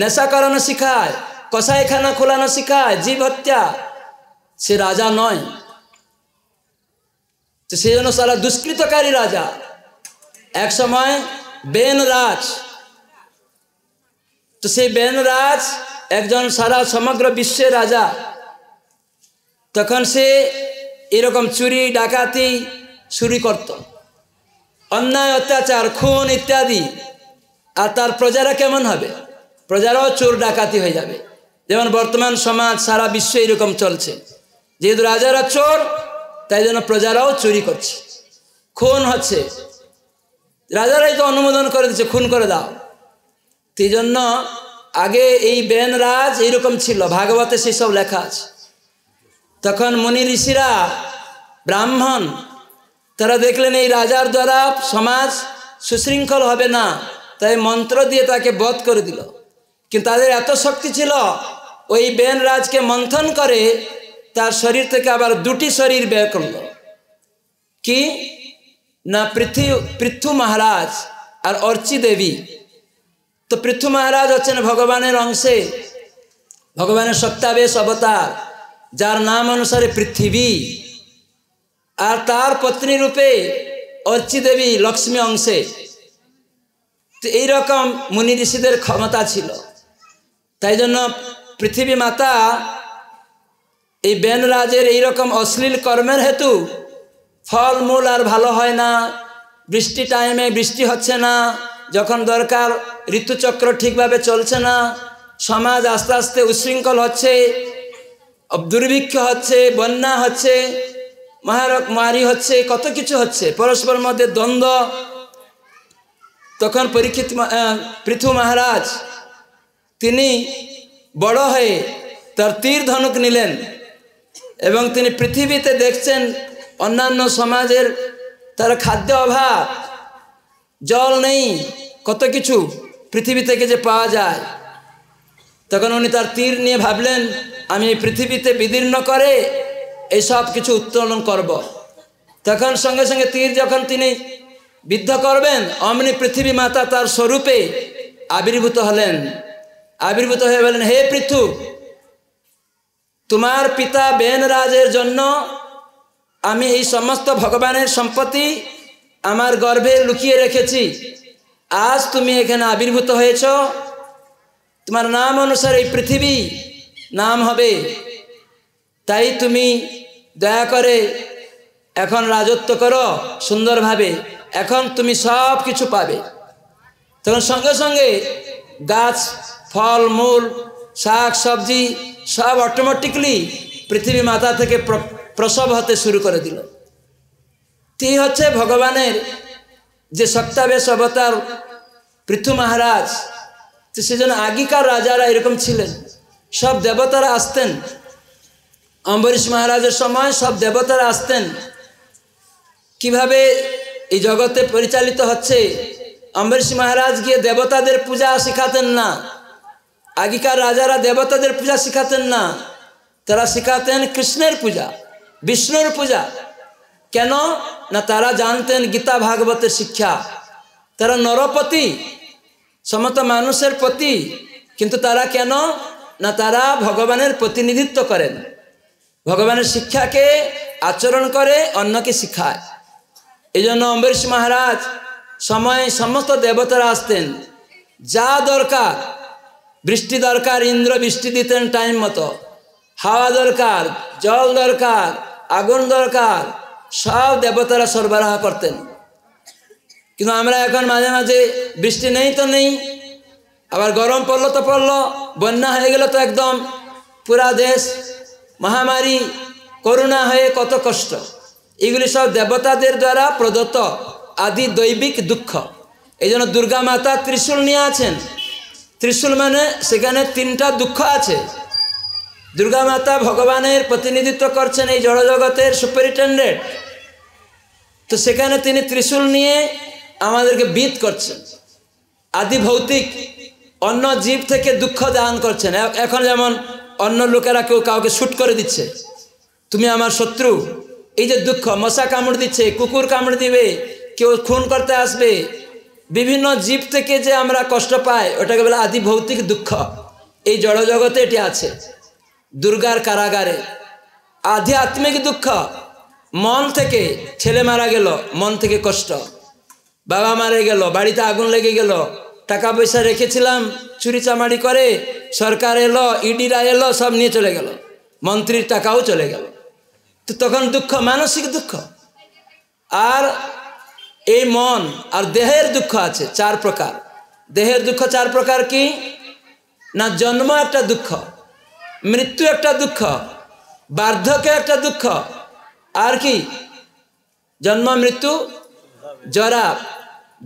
নেশা করানো শিখায় কষাইখানা খোলানো শিখায় জীব হত্যা সে রাজা নয় তো সেই জন্য সারা দুষ্কৃতকারী রাজা এক সময় বেনরাজ তো সেই বেনরাজ একজন সারা সমগ্র বিশ্বের রাজা তখন সে এরকম চুরি ডাকাতি চুরি করত অন্যায় অত্যাচার খুন ইত্যাদি আর তার প্রজারা কেমন হবে প্রজারাও চোর ডাকাতি হয়ে যাবে যেমন বর্তমান সমাজ সারা বিশ্বে এরকম চলছে যেহেতু রাজারা চোর তাই জন্য প্রজারাও চুরি করছে খুন হচ্ছে রাজারাই তো অনুমোদন করে দিচ্ছে খুন করে দাও সেই জন্য আগে এই বেনরাজ রাজ এইরকম ছিল ভাগবতে সেই সব লেখা আছে তখন মুনি ঋষিরা ব্রাহ্মণ তারা দেখলেন এই রাজার দ্বারা সমাজ সুশৃঙ্খল হবে না তাই মন্ত্র দিয়ে তাকে বধ করে দিল কিন্তু তাদের এত শক্তি ছিল ওই বেন রাজকে মন্থন করে তার শরীর থেকে আবার দুটি শরীর বের করল কি না পৃথিবী পৃথু মহারাজ আর অর্চি দেবী তো পৃথু মহারাজ হচ্ছেন ভগবানের অংশে ভগবানের সত্যাবেশ অবতার যার নাম অনুসারে পৃথিবী আর তার পত্নী রূপে অর্চি দেবী লক্ষ্মী অংশে তো এইরকম মুনি ঋষিদের ক্ষমতা ছিল তাই জন্য পৃথিবী মাতা এই বেনরাজের এইরকম অশ্লীল কর্মের হেতু ফলমূল আর ভালো হয় না বৃষ্টি টাইমে বৃষ্টি হচ্ছে না যখন দরকার ঋতুচক্র ঠিকভাবে চলছে না সমাজ আস্তে আস্তে উশৃঙ্খল হচ্ছে দুর্ভিক্ষ হচ্ছে বন্যা হচ্ছে মহারক মারি হচ্ছে কত কিছু হচ্ছে পরস্পর মধ্যে দ্বন্দ্ব তখন পরীক্ষিত পৃথু মহারাজ তিনি বড় হয়ে তার তীর ধনুক নিলেন এবং তিনি পৃথিবীতে দেখছেন অন্যান্য সমাজের তার খাদ্য অভাব জল নেই কত কিছু পৃথিবী থেকে যে পাওয়া যায় তখন উনি তার তীর নিয়ে ভাবলেন আমি পৃথিবীতে বিদীর্ণ করে এই সব কিছু উত্তোলন করব। তখন সঙ্গে সঙ্গে তীর যখন তিনি বিদ্ধ করবেন অমনি পৃথিবী মাতা তার স্বরূপে আবির্ভূত হলেন আবির্ভূত হয়ে বলেন হে পৃথু তোমার পিতা বেন রাজের জন্য আমি এই সমস্ত ভগবানের সম্পত্তি আমার গর্ভে লুকিয়ে রেখেছি আজ তুমি এখানে আবির্ভূত হয়েছ তোমার নাম অনুসারে এই পৃথিবী নাম হবে তাই তুমি দয়া করে এখন রাজত্ব করো সুন্দরভাবে এখন তুমি সব কিছু পাবে তখন সঙ্গে সঙ্গে গাছ ফল মূল শাক সবজি সব অটোমেটিকলি পৃথিবী মাতা থেকে প্রসব হতে শুরু করে দিল তি হচ্ছে ভগবানের যে সপ্তাবেশ অবতার পৃথু মহারাজ তো সেজন্য আগেকার রাজারা এরকম ছিলেন সব দেবতারা আসতেন অম্বরীশ মহারাজের সময় সব দেবতারা আসতেন কিভাবে এই জগতে পরিচালিত হচ্ছে অম্বরীশ মহারাজ গিয়ে দেবতাদের পূজা শেখাতেন না আগেকার রাজারা দেবতাদের পূজা শেখাতেন না তারা শেখাতেন কৃষ্ণের পূজা বিষ্ণুর পূজা কেন না তারা জানতেন গীতা ভাগবতের শিক্ষা তারা নরপতি সমত মানুষের পতি কিন্তু তারা কেন না তারা ভগবানের প্রতিনিধিত্ব করেন ভগবানের শিক্ষাকে আচরণ করে অন্যকে শিখায় এই জন্য অম্বরীশ মহারাজ সময়ে সমস্ত দেবতারা আসতেন যা দরকার বৃষ্টি দরকার ইন্দ্র বৃষ্টি দিতেন টাইম মতো হাওয়া দরকার জল দরকার আগুন দরকার সব দেবতারা সরবরাহ করতেন কিন্তু আমরা এখন মাঝে মাঝে বৃষ্টি নেই তো নেই আবার গরম পড়লো তো পড়লো বন্যা হয়ে গেল তো একদম পুরা দেশ মহামারী করুণা হয়ে কত কষ্ট এগুলি সব দেবতাদের দ্বারা প্রদত্ত আদি দৈবিক দুঃখ এই জন্য দুর্গা মাতা ত্রিশূল নিয়ে আছেন ত্রিশূল মানে সেখানে তিনটা দুঃখ আছে দুর্গামাতা ভগবানের প্রতিনিধিত্ব করছেন এই জড়জগতের সুপারিটেন্ডেন্ট তো সেখানে তিনি ত্রিশূল নিয়ে আমাদেরকে বিত করছেন আদি ভৌতিক অন্য জীব থেকে দুঃখ দান করছেন এখন যেমন অন্য লোকেরা কেউ কাউকে শ্যুট করে দিচ্ছে তুমি আমার শত্রু এই যে দুঃখ মশা কামড় দিচ্ছে কুকুর কামড় দিবে কেউ খুন করতে আসবে বিভিন্ন জীব থেকে যে আমরা কষ্ট পাই ওটাকে বলে আদি ভৌতিক দুঃখ এই জড়জগতে এটি আছে দুর্গার কারাগারে আধ্যাত্মিক দুঃখ মন থেকে ছেলে মারা গেল মন থেকে কষ্ট বাবা মারা গেল বাড়িতে আগুন লেগে গেল টাকা পয়সা রেখেছিলাম চুরি চামারি করে সরকার এলো ইডিরা এলো সব নিয়ে চলে গেল মন্ত্রীর টাকাও চলে গেল তো তখন দুঃখ মানসিক দুঃখ আর এই মন আর দেহের দুঃখ আছে চার প্রকার দেহের দুঃখ চার প্রকার কি না জন্ম একটা দুঃখ মৃত্যু একটা দুঃখ বার্ধক্য একটা দুঃখ আর কি জন্ম মৃত্যু জরা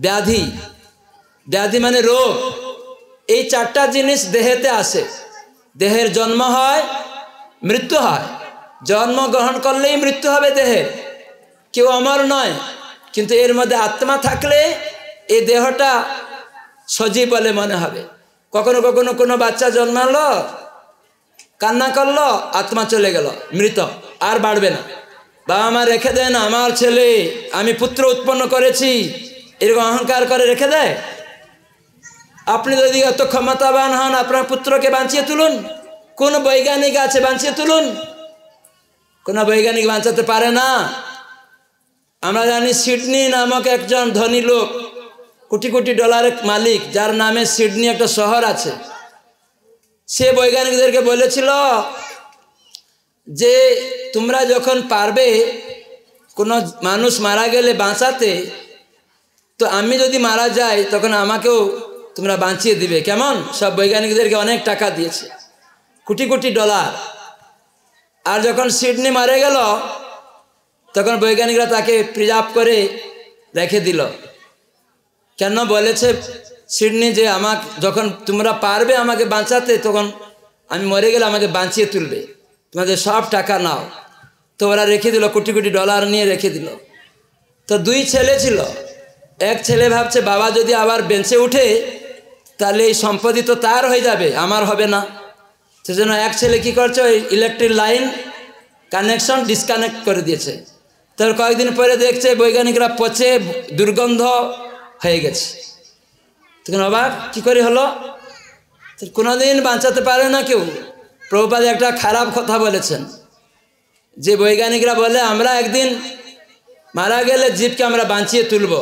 ব্যাধি ব্যাধি মানে রোগ এই চারটা জিনিস দেহেতে আসে দেহের জন্ম হয় মৃত্যু হয় জন্ম গ্রহণ করলেই মৃত্যু হবে দেহে কেউ অমর নয় কিন্তু এর মধ্যে আত্মা থাকলে এই দেহটা সজীব বলে মনে হবে কখনো কখনো কোনো বাচ্চা জন্মালো কান্না করলো আত্মা চলে গেল মৃত আর বাড়বে না বাবা মা রেখে দেন আমার ছেলে আমি পুত্র উৎপন্ন করেছি এরকম অহংকার করে রেখে দেয় আপনি যদি এত ক্ষমতাবান হন আপনার পুত্রকে বাঁচিয়ে তুলুন কোন বৈজ্ঞানিক আছে বাঁচিয়ে তুলুন কোন বৈজ্ঞানিক বাঁচাতে পারে না আমরা জানি সিডনি নামক একজন ধনী লোক কোটি কোটি ডলারের মালিক যার নামে সিডনি একটা শহর আছে সে বৈজ্ঞানিকদেরকে বলেছিল যে তোমরা যখন পারবে কোনো মানুষ মারা গেলে বাঁচাতে তো আমি যদি মারা যাই তখন আমাকেও তোমরা বাঁচিয়ে দিবে কেমন সব বৈজ্ঞানিকদেরকে অনেক টাকা দিয়েছে কোটি কোটি ডলার আর যখন সিডনি মারা গেল তখন বৈজ্ঞানিকরা তাকে প্রিজার্ভ করে রেখে দিল কেন বলেছে সিডনি যে আমাকে যখন তোমরা পারবে আমাকে বাঁচাতে তখন আমি মরে গেলে আমাকে বাঁচিয়ে তুলবে তোমাদের সব টাকা নাও তো ওরা রেখে দিল কোটি কোটি ডলার নিয়ে রেখে দিল তো দুই ছেলে ছিল এক ছেলে ভাবছে বাবা যদি আবার বেঁচে উঠে তাহলে এই সম্পত্তি তো তার হয়ে যাবে আমার হবে না সেজন্য এক ছেলে কি করছে ওই ইলেকট্রিক লাইন কানেকশন ডিসকানেক্ট করে দিয়েছে তার কয়েকদিন পরে দেখছে বৈজ্ঞানিকরা পচে দুর্গন্ধ হয়ে গেছে তখন অবাক কী করে হলো কোনোদিন বাঁচাতে পারে না কেউ প্রভুপাদ একটা খারাপ কথা বলেছেন যে বৈজ্ঞানিকরা বলে আমরা একদিন মারা গেলে জীবকে আমরা বাঁচিয়ে তুলব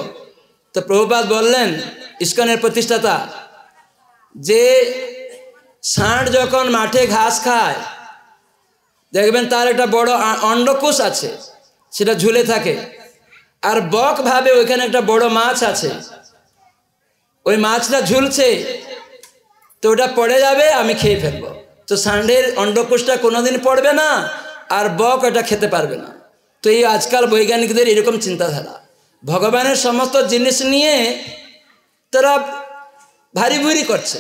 তো প্রভুপাত বললেন ইস্কনের প্রতিষ্ঠাতা যে ষাঁড় যখন মাঠে ঘাস খায় দেখবেন তার একটা বড় অন্ডকোষ আছে সেটা ঝুলে থাকে আর বক ভাবে ওইখানে একটা বড় মাছ আছে ওই মাছটা ঝুলছে তো ওটা পড়ে যাবে আমি খেয়ে ফেলব তো ষাঁড়ের অন্ডকোষটা কোনোদিন পড়বে না আর বক ওটা খেতে পারবে না তো এই আজকাল বৈজ্ঞানিকদের এরকম চিন্তাধারা ভগবানের সমস্ত জিনিস নিয়ে তারা ভারী ভুরি করছে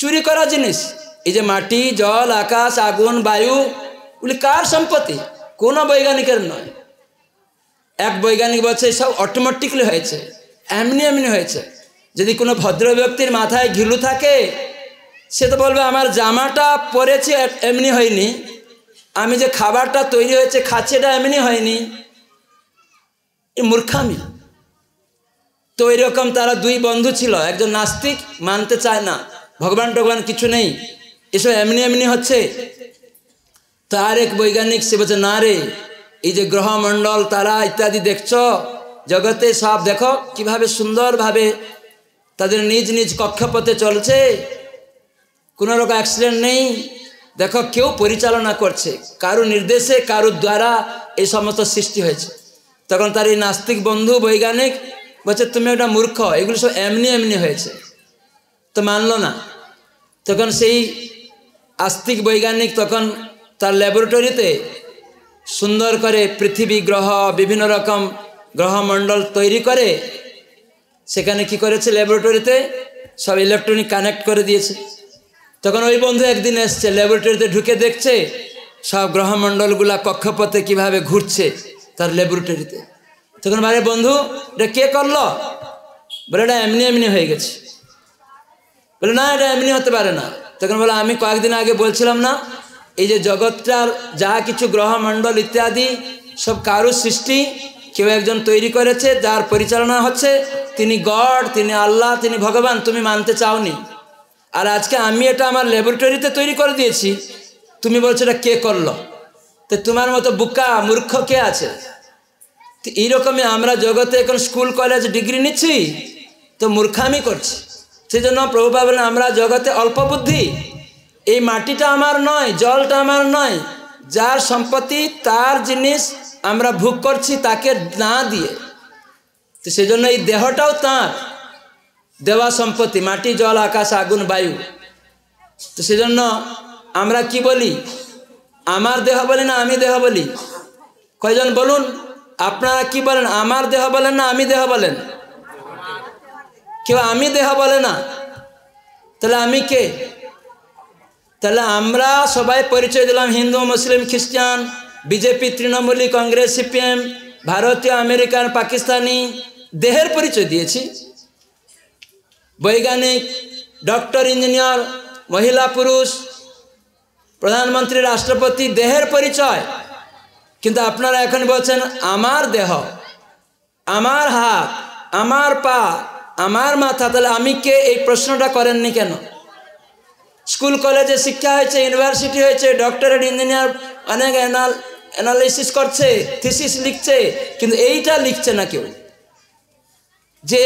চুরি করা জিনিস এই যে মাটি জল আকাশ আগুন বায়ু উনি কার সম্পত্তি কোনো বৈজ্ঞানিকের নয় এক বৈজ্ঞানিক বলছে সব অটোমেটিকলি হয়েছে এমনি এমনি হয়েছে যদি কোনো ভদ্র ব্যক্তির মাথায় ঘিলু থাকে সে তো বলবে আমার জামাটা পরেছে এমনি হয়নি আমি যে খাবারটা তৈরি হয়েছে খাচ্ছি এটা এমনি হয়নি এ মূর্খামি তো এরকম তারা দুই বন্ধু ছিল একজন নাস্তিক মানতে চায় না ভগবান টগবান কিছু নেই এসব এমনি এমনি হচ্ছে তো এক বৈজ্ঞানিক সে বলছে না রে এই যে গ্রহমণ্ডল তারা ইত্যাদি দেখছ জগতে সব দেখো কিভাবে সুন্দরভাবে তাদের নিজ নিজ কক্ষপথে চলছে কোনো রকম অ্যাক্সিডেন্ট নেই দেখো কেউ পরিচালনা করছে কারো নির্দেশে কারো দ্বারা এই সমস্ত সৃষ্টি হয়েছে তখন তার এই নাস্তিক বন্ধু বৈজ্ঞানিক বলছে তুমি একটা মূর্খ এগুলো সব এমনি এমনি হয়েছে তো মানলো না তখন সেই আস্তিক বৈজ্ঞানিক তখন তার ল্যাবরেটরিতে সুন্দর করে পৃথিবী গ্রহ বিভিন্ন রকম গ্রহমণ্ডল তৈরি করে সেখানে কি করেছে ল্যাবরেটরিতে সব ইলেকট্রনিক কানেক্ট করে দিয়েছে তখন ওই বন্ধু একদিন এসছে ল্যাবরেটরিতে ঢুকে দেখছে সব গ্রহমণ্ডলগুলা কক্ষপথে কিভাবে ঘুরছে তার ল্যাবরেটরিতে তখন ভাই বন্ধু এটা কে করলো বলে এটা এমনি এমনি হয়ে গেছে বলে না এটা এমনি হতে পারে না তখন বলে আমি কয়েকদিন আগে বলছিলাম না এই যে জগৎটার যা কিছু গ্রহমণ্ডল ইত্যাদি সব কারুর সৃষ্টি কেউ একজন তৈরি করেছে যার পরিচালনা হচ্ছে তিনি গড তিনি আল্লাহ তিনি ভগবান তুমি মানতে চাওনি আর আজকে আমি এটা আমার ল্যাবরেটরিতে তৈরি করে দিয়েছি তুমি বলছো এটা কে করলো তো তোমার মতো বুকা মূর্খ কে আছে তো এইরকমই আমরা জগতে এখন স্কুল কলেজ ডিগ্রি নিচ্ছি তো মূর্খামি করছি সেই জন্য প্রভুপা আমরা জগতে অল্প বুদ্ধি এই মাটিটা আমার নয় জলটা আমার নয় যার সম্পত্তি তার জিনিস আমরা ভোগ করছি তাকে না দিয়ে তো সেজন্য এই দেহটাও তাঁর দেওয়া সম্পত্তি মাটি জল আকাশ আগুন বায়ু তো সেজন্য আমরা কি বলি আমার দেহ বলি না আমি দেহ বলি কয়জন বলুন আপনারা কি বলেন আমার দেহ বলেন না আমি দেহ বলেন কেউ আমি দেহ বলে না তাহলে আমি কে তাহলে আমরা সবাই পরিচয় দিলাম হিন্দু মুসলিম খ্রিস্টান বিজেপি তৃণমূলী কংগ্রেস সিপিএম ভারতীয় আমেরিকান পাকিস্তানি দেহের পরিচয় দিয়েছি বৈজ্ঞানিক ডক্টর ইঞ্জিনিয়ার মহিলা পুরুষ প্রধানমন্ত্রী রাষ্ট্রপতি দেহের পরিচয় কিন্তু আপনারা এখন বলছেন আমার দেহ আমার হাত আমার পা আমার মাথা তাহলে আমি কে এই প্রশ্নটা করেননি কেন স্কুল কলেজে শিক্ষা হয়েছে ইউনিভার্সিটি হয়েছে ডক্টরেট ইঞ্জিনিয়ার অনেক অ্যানাল অ্যানালিসিস করছে থিসিস লিখছে কিন্তু এইটা লিখছে না কেউ যে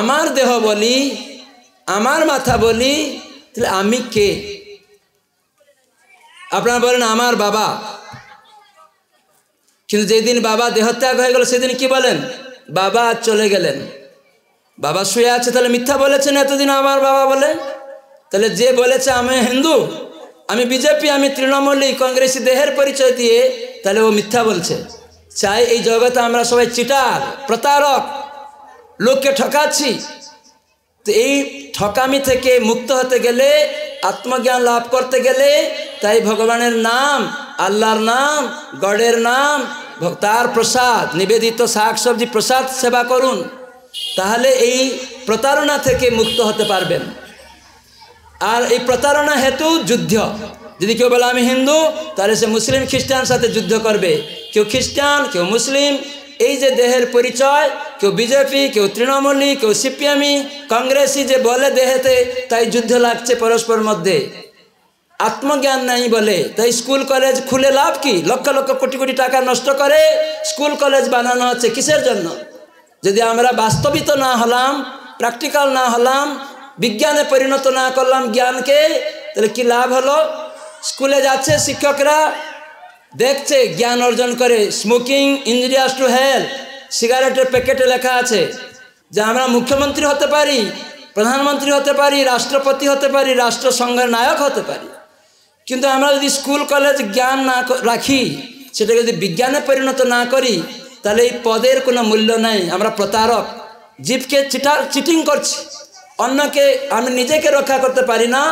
আমার দেহ বলি আমার মাথা বলি তাহলে আমি কে আপনারা বলেন আমার বাবা কিন্তু যেদিন বাবা দেহত্যাগ হয়ে গেল সেদিন কি বলেন বাবা চলে গেলেন বাবা শুয়ে আছে তাহলে মিথ্যা বলেছেন এতদিন আমার বাবা বলে তাহলে যে বলেছে আমি হিন্দু আমি বিজেপি আমি তৃণমূলী কংগ্রেসী দেহের পরিচয় দিয়ে তাহলে ও মিথ্যা বলছে চাই এই জগতে আমরা সবাই চিটার প্রতারক লোককে ঠকাচ্ছি তো এই ঠকামি থেকে মুক্ত হতে গেলে আত্মজ্ঞান লাভ করতে গেলে তাই ভগবানের নাম আল্লাহর নাম গডের নাম তার প্রসাদ নিবেদিত শাক সবজি প্রসাদ সেবা করুন তাহলে এই প্রতারণা থেকে মুক্ত হতে পারবেন আর এই প্রতারণা হেতু যুদ্ধ যদি কেউ বলে আমি হিন্দু তাহলে সে মুসলিম খ্রিস্টান সাথে যুদ্ধ করবে কেউ খ্রিস্টান কেউ মুসলিম এই যে দেহের পরিচয় কেউ বিজেপি কেউ তৃণমূলী কেউ সিপিএমই কংগ্রেসই যে বলে দেহেতে তাই যুদ্ধ লাগছে পরস্পর মধ্যে আত্মজ্ঞান নাই বলে তাই স্কুল কলেজ খুলে লাভ কি লক্ষ লক্ষ কোটি কোটি টাকা নষ্ট করে স্কুল কলেজ বানানো হচ্ছে কিসের জন্য যদি আমরা বাস্তবিত না হলাম প্র্যাকটিক্যাল না হলাম বিজ্ঞানে পরিণত না করলাম জ্ঞানকে তাহলে কি লাভ হলো স্কুলে যাচ্ছে শিক্ষকরা দেখছে জ্ঞান অর্জন করে স্মোকিং ইঞ্জিনিয়ার্স টু হেলথ সিগারেটের প্যাকেটে লেখা আছে যে আমরা মুখ্যমন্ত্রী হতে পারি প্রধানমন্ত্রী হতে পারি রাষ্ট্রপতি হতে পারি রাষ্ট্রসংঘের নায়ক হতে পারি কিন্তু আমরা যদি স্কুল কলেজ জ্ঞান না রাখি সেটাকে যদি বিজ্ঞানে পরিণত না করি তাহলে এই পদের কোনো মূল্য নাই আমরা প্রতারক জীবকে চিটা চিটিং করছি অন্যকে আমি নিজেকে রক্ষা করতে পারি না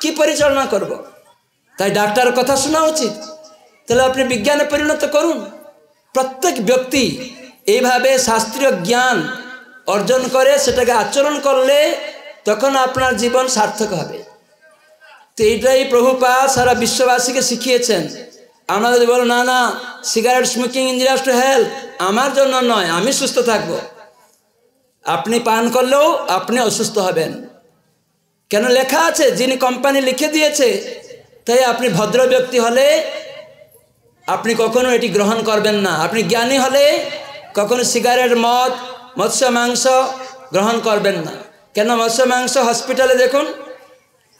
কি পরিচালনা করব। তাই ডাক্তারের কথা শোনা উচিত তাহলে আপনি বিজ্ঞানে পরিণত করুন প্রত্যেক ব্যক্তি এইভাবে শাস্ত্রীয় জ্ঞান অর্জন করে সেটাকে আচরণ করলে তখন আপনার জীবন সার্থক হবে তো এইটাই প্রভুপা সারা বিশ্ববাসীকে শিখিয়েছেন আমরা যদি বলো না না সিগারেট স্মোকিং ইন্ডিয়াস্ট টু হেলথ আমার জন্য নয় আমি সুস্থ থাকবো আপনি পান করলেও আপনি অসুস্থ হবেন কেন লেখা আছে যিনি কোম্পানি লিখে দিয়েছে তাই আপনি ভদ্র ব্যক্তি হলে আপনি কখনো এটি গ্রহণ করবেন না আপনি জ্ঞানী হলে কখনো সিগারেট মদ মৎস্য মাংস গ্রহণ করবেন না কেন মৎস্য মাংস হসপিটালে দেখুন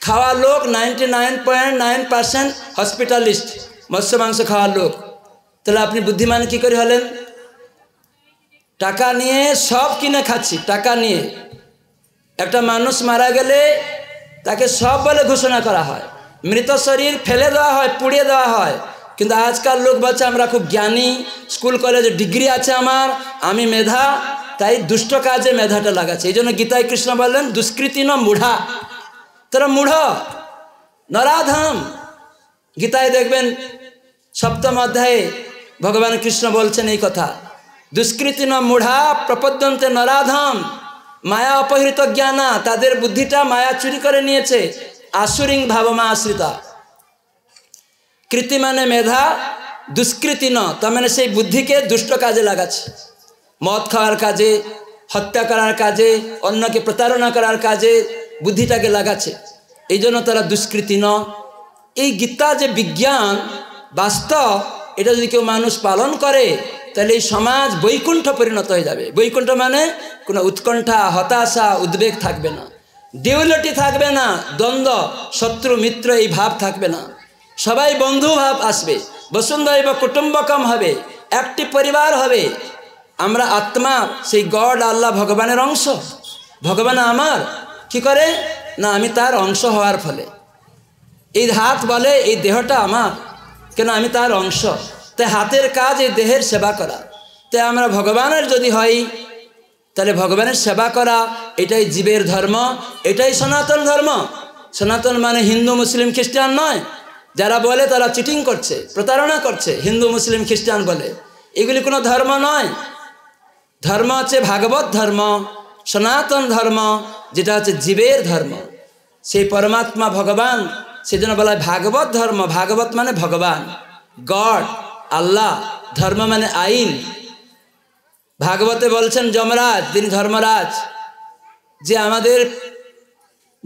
খাওয়া লোক ninety nine point nine percent হসপিটালিস্ট মৎস্য মাংস খাওয়ার লোক তাহলে আপনি বুদ্ধিমান কি করে হলেন টাকা নিয়ে সব কিনে খাচ্ছি টাকা নিয়ে একটা মানুষ মারা গেলে তাকে সব বলে ঘোষণা করা হয় মৃত শরীর ফেলে দেওয়া হয় পুড়িয়ে দেওয়া হয় কিন্তু আজকাল লোক বলছে আমরা খুব জ্ঞানী স্কুল কলেজে ডিগ্রি আছে আমার আমি মেধা তাই দুষ্ট কাজে মেধাটা লাগাচ্ছে এই জন্য গীতায় কৃষ্ণ বললেন দুষ্কৃতি ন মুঢ়া তোরা মুঢ় নরাধাম গীতায় দেখবেন সপ্তম অধ্যায়ে ভগবান কৃষ্ণ বলছেন এই কথা দুষ্কৃতি ন মুঢ়া প্রপদ্যন্তে নরাধম মায়া অপহৃত জ্ঞানা তাদের বুদ্ধিটা মায়া চুরি করে নিয়েছে আসুরিং ভাবমা আশ্রিতা কৃতি মানে মেধা দুষ্কৃতি ন তার মানে সেই বুদ্ধিকে দুষ্ট কাজে লাগাচ্ছে মদ খাওয়ার কাজে হত্যা করার কাজে অন্যকে প্রতারণা করার কাজে বুদ্ধিটাকে লাগাচ্ছে এই জন্য তারা দুষ্কৃতি ন এই গীতা যে বিজ্ঞান বাস্তব এটা যদি কেউ মানুষ পালন করে তাহলে এই সমাজ বৈকুণ্ঠ পরিণত হয়ে যাবে বৈকুণ্ঠ মানে কোনো উৎকণ্ঠা হতাশা উদ্বেগ থাকবে না দেউলটি থাকবে না দ্বন্দ্ব শত্রু মিত্র এই ভাব থাকবে না সবাই বন্ধু ভাব আসবে বসুন্ধৈব কুটুম্বকম হবে একটি পরিবার হবে আমরা আত্মা সেই গড আল্লাহ ভগবানের অংশ ভগবান আমার কি করে না আমি তার অংশ হওয়ার ফলে এই হাত বলে এই দেহটা আমার কেন আমি তার অংশ তাই হাতের কাজ এই দেহের সেবা করা তাই আমরা ভগবানের যদি হই তাহলে ভগবানের সেবা করা এটাই জীবের ধর্ম এটাই সনাতন ধর্ম সনাতন মানে হিন্দু মুসলিম খ্রিস্টান নয় যারা বলে তারা চিটিং করছে প্রতারণা করছে হিন্দু মুসলিম খ্রিস্টান বলে এগুলি কোনো ধর্ম নয় ধর্ম হচ্ছে ভাগবত ধর্ম সনাতন ধর্ম যেটা হচ্ছে জীবের ধর্ম সেই পরমাত্মা ভগবান সেজন্য বলা হয় ভাগবত ধর্ম ভাগবত মানে ভগবান গড আল্লাহ ধর্ম মানে আইন ভাগবতে বলছেন যমরাজ তিনি ধর্মরাজ যে আমাদের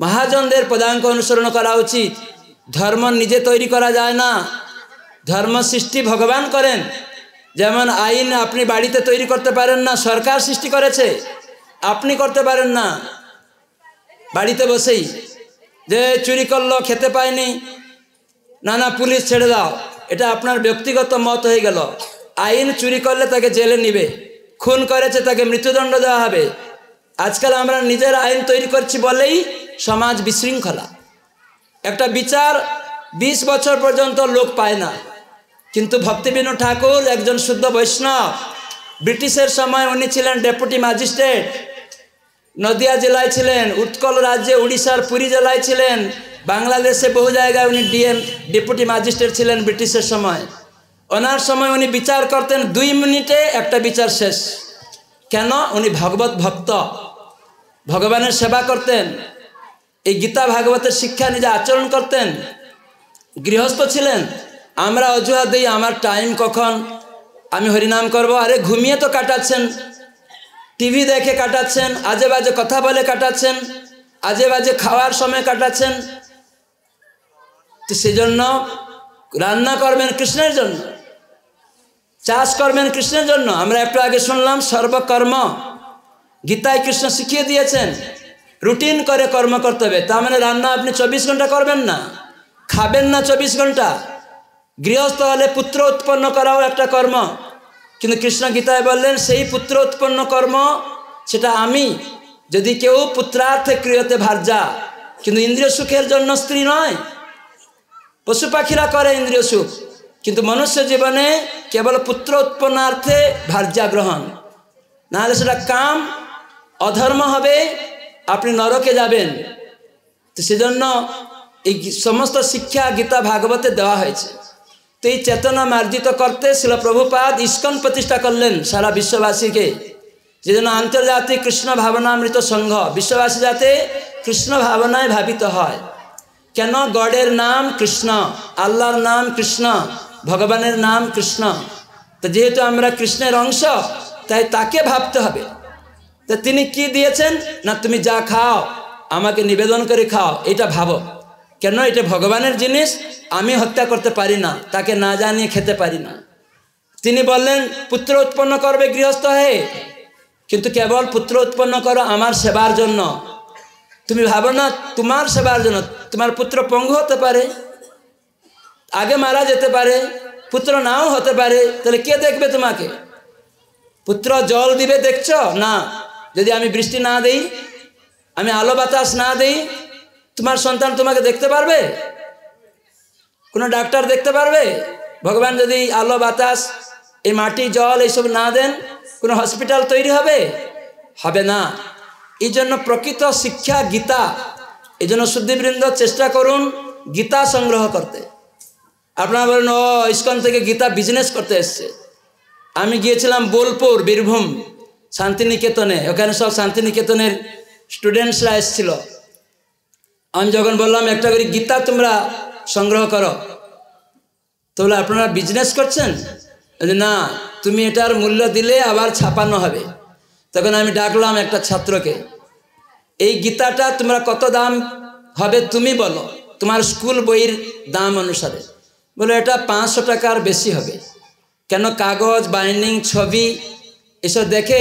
মহাজনদের পদাঙ্ক অনুসরণ করা উচিত ধর্ম নিজে তৈরি করা যায় না ধর্ম সৃষ্টি ভগবান করেন যেমন আইন আপনি বাড়িতে তৈরি করতে পারেন না সরকার সৃষ্টি করেছে আপনি করতে পারেন না বাড়িতে বসেই যে চুরি করলো খেতে পায়নি না না পুলিশ ছেড়ে দাও এটা আপনার ব্যক্তিগত মত হয়ে গেল আইন চুরি করলে তাকে জেলে নিবে খুন করেছে তাকে মৃত্যুদণ্ড দেওয়া হবে আজকাল আমরা নিজের আইন তৈরি করছি বলেই সমাজ বিশৃঙ্খলা একটা বিচার ২০ বছর পর্যন্ত লোক পায় না কিন্তু ভক্তিবিনু ঠাকুর একজন শুদ্ধ বৈষ্ণব ব্রিটিশের সময় উনি ছিলেন ডেপুটি ম্যাজিস্ট্রেট নদিয়া জেলায় ছিলেন উৎকল রাজ্যে উড়িষ্যার পুরী জেলায় ছিলেন বাংলাদেশে বহু জায়গায় উনি ডিএম ডেপুটি ম্যাজিস্ট্রেট ছিলেন ব্রিটিশের সময় ওনার সময় উনি বিচার করতেন দুই মিনিটে একটা বিচার শেষ কেন উনি ভগবত ভক্ত ভগবানের সেবা করতেন এই গীতা ভাগবতের শিক্ষা নিজে আচরণ করতেন গৃহস্থ ছিলেন আমরা অজুহাত দিই আমার টাইম কখন আমি হরিনাম করব আরে ঘুমিয়ে তো কাটাচ্ছেন টিভি দেখে কাটাচ্ছেন আজে বাজে কথা বলে কাটাচ্ছেন আজে বাজে খাওয়ার সময় কাটাচ্ছেন তো সেজন্য রান্না করবেন কৃষ্ণের জন্য চাষ করবেন কৃষ্ণের জন্য আমরা একটু আগে শুনলাম সর্বকর্ম গীতায় কৃষ্ণ শিখিয়ে দিয়েছেন রুটিন করে কর্ম করতে হবে তার মানে রান্না আপনি চব্বিশ ঘন্টা করবেন না খাবেন না চব্বিশ ঘন্টা গৃহস্থ হলে পুত্র উৎপন্ন করাও একটা কর্ম কিন্তু কৃষ্ণ গীতায় বললেন সেই পুত্র উৎপন্ন কর্ম সেটা আমি যদি কেউ পুত্রার্থে ক্রিয়তে যা কিন্তু ইন্দ্রিয় সুখের জন্য স্ত্রী নয় পশু পাখিরা করে ইন্দ্রিয় সুখ কিন্তু মনুষ্য জীবনে কেবল পুত্র উৎপন্নার্থে ভার্যা গ্রহণ নাহলে সেটা কাম অধর্ম হবে আপনি নরকে যাবেন তো সেজন্য এই সমস্ত শিক্ষা গীতা ভাগবতে দেওয়া হয়েছে তো এই চেতনা মার্জিত করতে শিল প্রভুপাদ ইস্কন প্রতিষ্ঠা করলেন সারা বিশ্ববাসীকে যেজন্য আন্তর্জাতিক কৃষ্ণ ভাবনামৃত সংঘ বিশ্ববাসী যাতে কৃষ্ণ ভাবনায় ভাবিত হয় কেন গডের নাম কৃষ্ণ আল্লাহর নাম কৃষ্ণ ভগবানের নাম কৃষ্ণ তো যেহেতু আমরা কৃষ্ণের অংশ তাই তাকে ভাবতে হবে তা তিনি কি দিয়েছেন না তুমি যা খাও আমাকে নিবেদন করে খাও এটা ভাবো কেন এটা ভগবানের জিনিস আমি হত্যা করতে পারি না তাকে না জানিয়ে খেতে পারি না তিনি বললেন পুত্র উৎপন্ন করবে গৃহস্থ হয়ে কিন্তু কেবল পুত্র উৎপন্ন করো আমার সেবার জন্য তুমি ভাবো না তোমার সেবার জন্য তোমার পুত্র পঙ্গু হতে পারে আগে মারা যেতে পারে পুত্র নাও হতে পারে তাহলে কে দেখবে তোমাকে পুত্র জল দিবে দেখছ না যদি আমি বৃষ্টি না দেই আমি আলো বাতাস না দেই তোমার সন্তান তোমাকে দেখতে পারবে কোনো ডাক্তার দেখতে পারবে ভগবান যদি আলো বাতাস এই মাটি জল এইসব না দেন কোনো হসপিটাল তৈরি হবে হবে না এই জন্য প্রকৃত শিক্ষা গীতা এই জন্য শুদ্ধিবৃন্দ চেষ্টা করুন গীতা সংগ্রহ করতে আপনারা বলেন ও ইস্কন থেকে গীতা বিজনেস করতে এসছে আমি গিয়েছিলাম বোলপুর বীরভূম শান্তিনিকেতনে ওখানে সব শান্তিনিকেতনের স্টুডেন্টসরা এসেছিল আমি যখন বললাম একটা করে গীতা তোমরা সংগ্রহ করো তাহলে আপনারা বিজনেস করছেন না তুমি এটার মূল্য দিলে আবার ছাপানো হবে তখন আমি ডাকলাম একটা ছাত্রকে এই গীতাটা তোমরা কত দাম হবে তুমি বলো তোমার স্কুল বইয়ের দাম অনুসারে বলো এটা পাঁচশো টাকার বেশি হবে কেন কাগজ বাইন্ডিং ছবি এসব দেখে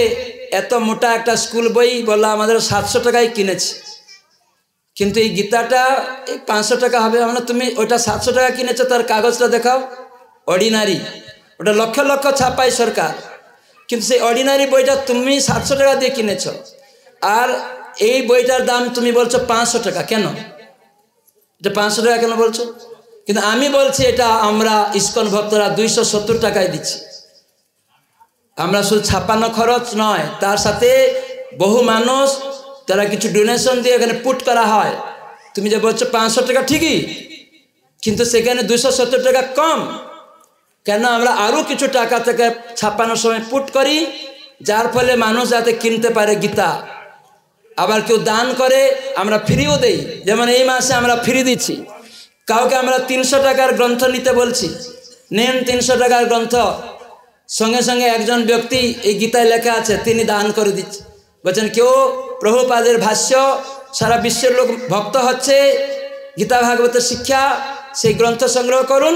এত মোটা একটা স্কুল বই বললো আমাদের সাতশো টাকায় কিনেছি কিন্তু এই গীতাটা এই পাঁচশো টাকা হবে মানে তুমি ওটা সাতশো টাকা কিনেছো তার কাগজটা দেখাও অর্ডিনারি ওটা লক্ষ লক্ষ ছাপায় সরকার কিন্তু সেই অর্ডিনারি বইটা তুমি সাতশো টাকা দিয়ে কিনেছ আর এই বইটার দাম তুমি বলছো পাঁচশো টাকা কেন এটা পাঁচশো টাকা কেন বলছো কিন্তু আমি বলছি এটা আমরা ইস্কন ভক্তরা দুইশো সত্তর টাকায় দিচ্ছি আমরা শুধু ছাপানো খরচ নয় তার সাথে বহু মানুষ তারা কিছু ডোনেশন দিয়ে এখানে পুট করা হয় তুমি যে বলছো পাঁচশো টাকা ঠিকই কিন্তু সেখানে দুশো সত্তর টাকা কম কেন আমরা আরও কিছু টাকা থেকে ছাপানোর সময় পুট করি যার ফলে মানুষ যাতে কিনতে পারে গীতা আবার কেউ দান করে আমরা ফ্রিও দেই যেমন এই মাসে আমরা ফ্রি দিচ্ছি কাউকে আমরা তিনশো টাকার গ্রন্থ নিতে বলছি নেন তিনশো টাকার গ্রন্থ সঙ্গে সঙ্গে একজন ব্যক্তি এই গীতায় লেখা আছে তিনি দান করে দিচ্ছে বলছেন কেউ প্রভুপাদের ভাষ্য সারা বিশ্বের লোক ভক্ত হচ্ছে গীতা ভাগবতের শিক্ষা সেই গ্রন্থ সংগ্রহ করুন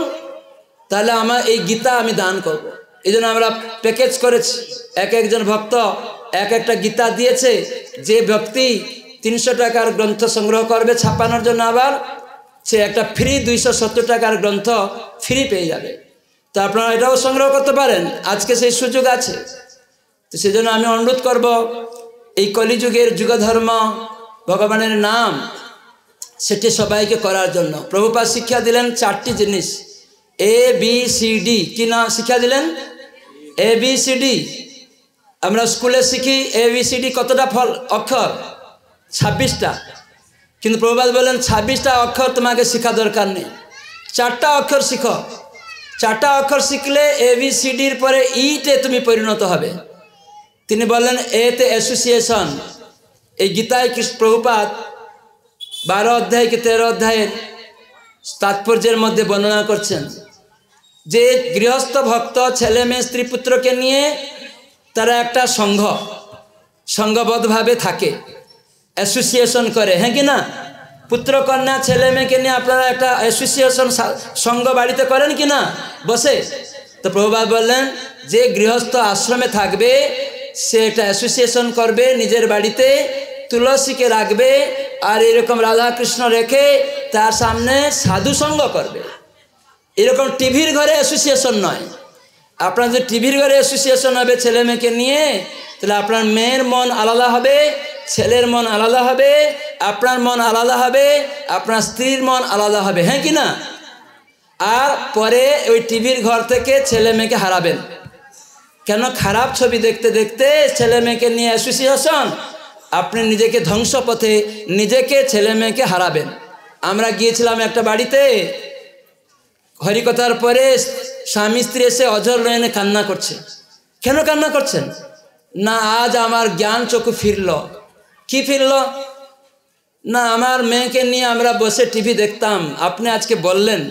তাহলে আমার এই গীতা আমি দান করব। এই আমরা প্যাকেজ করেছি এক একজন ভক্ত এক একটা গীতা দিয়েছে যে ব্যক্তি তিনশো টাকার গ্রন্থ সংগ্রহ করবে ছাপানোর জন্য আবার সে একটা ফ্রি দুইশো সত্তর টাকার গ্রন্থ ফ্রি পেয়ে যাবে তো আপনারা এটাও সংগ্রহ করতে পারেন আজকে সেই সুযোগ আছে তো সেজন্য আমি অনুরোধ করব এই কলিযুগের যুগধর্ম ভগবানের নাম সেটি সবাইকে করার জন্য প্রভুপা শিক্ষা দিলেন চারটি জিনিস এ বি সি ডি কি না শিক্ষা দিলেন এ বি সি ডি আমরা স্কুলে শিখি এবিসিডি কতটা ফল অক্ষর ছাব্বিশটা কিন্তু প্রবাদ বললেন ছাব্বিশটা অক্ষর তোমাকে শেখা দরকার নেই চারটা অক্ষর শিখো চারটা অক্ষর শিখলে এবিসিডির পরে ইতে e তুমি পরিণত হবে তিনি বললেন এতে অ্যাসোসিয়েশন এই গীতায় কৃষ্ণ প্রভুপাত বারো অধ্যায় কি তেরো অধ্যায়ের তাৎপর্যের মধ্যে বর্ণনা করছেন যে গৃহস্থ ভক্ত ছেলে মেয়ে স্ত্রী পুত্রকে নিয়ে তারা একটা সংঘ সংঘবদ্ধভাবে থাকে অ্যাসোসিয়েশন করে হ্যাঁ কি না পুত্রকন্যা ছেলে মেয়েকে নিয়ে আপনারা একটা অ্যাসোসিয়েশন সংঘ বাড়িতে করেন কি না বসে তো প্রভুবাদ বললেন যে গৃহস্থ আশ্রমে থাকবে সে একটা অ্যাসোসিয়েশন করবে নিজের বাড়িতে তুলসীকে রাখবে আর এরকম রাধা কৃষ্ণ রেখে তার সামনে সাধু সঙ্গ করবে এরকম টিভির ঘরে অ্যাসোসিয়েশন নয় আপনার যদি টিভির ঘরে অ্যাসোসিয়েশন হবে ছেলে মেয়েকে নিয়ে তাহলে আপনার মেয়ের মন আলাদা হবে ছেলের মন আলাদা হবে আপনার মন আলাদা হবে আপনার স্ত্রীর মন আলাদা হবে হ্যাঁ কি না আর পরে ওই টিভির ঘর থেকে ছেলে মেয়েকে হারাবেন কেন খারাপ ছবি দেখতে দেখতে ছেলে মেয়েকে নিয়ে অ্যাসোসিয়েশন আপনি নিজেকে ধ্বংস পথে নিজেকে ছেলে মেয়েকে হারাবেন আমরা গিয়েছিলাম একটা বাড়িতে হরিকথার পরে স্বামী স্ত্রী এসে অজর নয়নে কান্না করছে কেন কান্না করছেন না আজ আমার জ্ঞান চোখ ফিরল কি ফিরল না আমার মেয়েকে নিয়ে আমরা বসে টিভি দেখতাম আপনি আজকে বললেন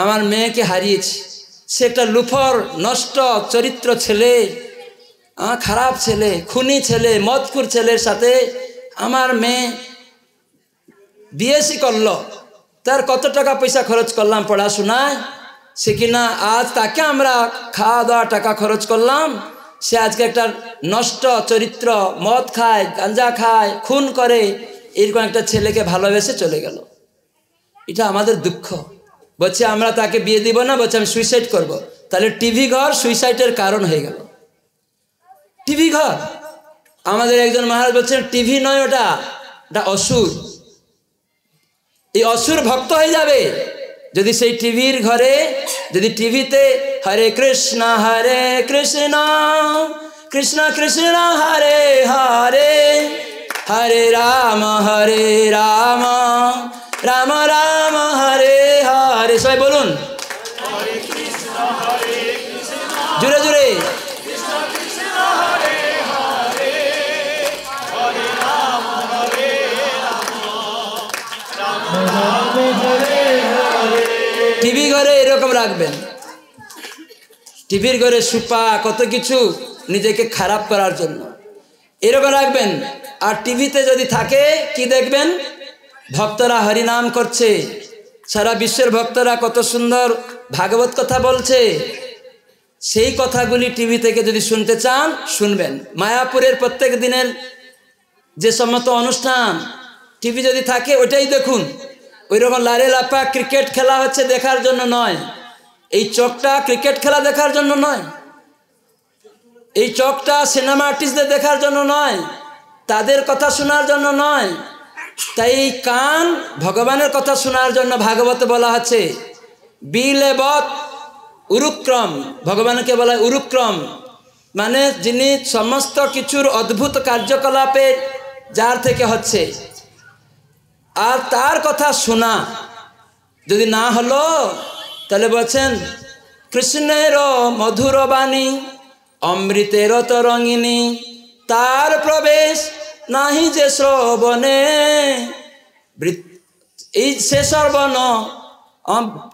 আমার মেয়েকে হারিয়েছি সে একটা লুফর নষ্ট চরিত্র ছেলে খারাপ ছেলে খুনি ছেলে মতকুর ছেলের সাথে আমার মেয়ে বিএসি করলো তার কত টাকা পয়সা খরচ করলাম পড়াশোনায় সে কিনা আজ তাকে আমরা খাওয়া দাওয়া টাকা খরচ করলাম সে আজকে একটা নষ্ট চরিত্র মদ খায় গাঞ্জা খায় খুন করে এরকম একটা ছেলেকে ভালোবেসে চলে গেল এটা আমাদের দুঃখ বলছে আমরা তাকে বিয়ে দিব না বলছে আমি সুইসাইড করব। তাহলে টিভি ঘর সুইসাইডের কারণ হয়ে গেল টিভি ঘর আমাদের একজন মহারাজ বলছেন টিভি নয় ওটা ওটা অসুর এই অসুর ভক্ত হয়ে যাবে যদি সেই টিভির ঘরে যদি টিভিতে হরে কৃষ্ণ হরে কৃষ্ণ কৃষ্ণ কৃষ্ণ হরে হরে হরে রাম হরে রাম রাম রাম হরে হরে সবাই বলুন জুড়ে জুড়ে রাখবেন টিভির ঘরে সুপা কত কিছু নিজেকে খারাপ করার জন্য এরকম রাখবেন আর টিভিতে যদি থাকে কি দেখবেন ভক্তরা হরিনাম করছে সারা বিশ্বের ভক্তরা কত সুন্দর ভাগবত কথা বলছে সেই কথাগুলি টিভি থেকে যদি শুনতে চান শুনবেন মায়াপুরের প্রত্যেক দিনের যে সমস্ত অনুষ্ঠান টিভি যদি থাকে ওটাই দেখুন ওই রকম লারে লাপা ক্রিকেট খেলা হচ্ছে দেখার জন্য নয় এই চকটা ক্রিকেট খেলা দেখার জন্য নয় এই চকটা সিনেমা আর্টিস্টদের দেখার জন্য নয় তাদের কথা শোনার জন্য নয় তাই কান ভগবানের কথা শোনার জন্য ভাগবত বলা আছে বত উরুক্রম ভগবানকে বলা হয় উরুক্রম মানে যিনি সমস্ত কিছুর অদ্ভুত কার্যকলাপে যার থেকে হচ্ছে আর তার কথা শোনা যদি না হলো তাহলে বলছেন কৃষ্ণের মধুর বাণী অমৃতের তরঙ্গিনী তার প্রবেশ নাহি যে শ্রবণে এই সে শ্রবণ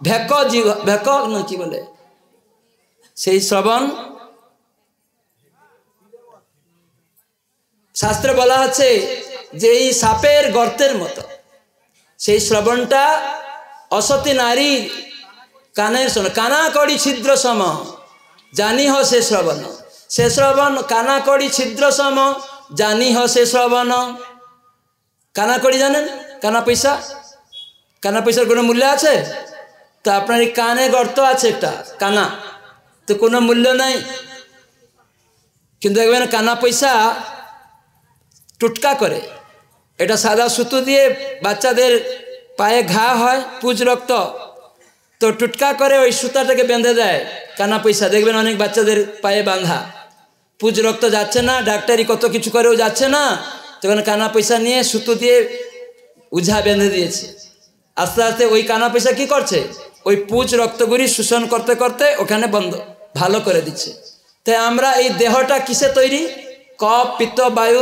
ভেক জীব ভেক না কি বলে সেই শ্রবণ শাস্ত্রে বলা আছে যে এই সাপের গর্তের মতো সেই শ্রবণটা অসতী নারীর কানের শোন কানা ছিদ্র সম জানি হ সে শ্রবণ সে শ্রবণ কানা কড়ি ছিদ্র সম হ সে শ্রবণ কানা কড়ি জানেন কানা পয়সা কানা পয়সার কোনো মূল্য আছে তো আপনার এই কানে গর্ত আছে একটা কানা তো কোনো মূল্য নাই কিন্তু দেখবেন কানা পয়সা টুটকা করে এটা সাদা সুতো দিয়ে বাচ্চাদের পায়ে ঘা হয় পুজ রক্ত তো টুটকা করে ওই সুতাটাকে বেঁধে দেয় কানা পয়সা দেখবেন অনেক বাচ্চাদের পায়ে বাঁধা পুজ রক্ত যাচ্ছে না ডাক্তারি কত কিছু করেও যাচ্ছে না তখন কানা পয়সা নিয়ে সুতো দিয়ে উঝা বেঁধে দিয়েছে আস্তে আস্তে ওই কানা পয়সা কি করছে ওই পুজ রক্তগুলি শোষণ করতে করতে ওখানে বন্ধ ভালো করে দিচ্ছে তাই আমরা এই দেহটা কিসে তৈরি কপ পিত্ত বায়ু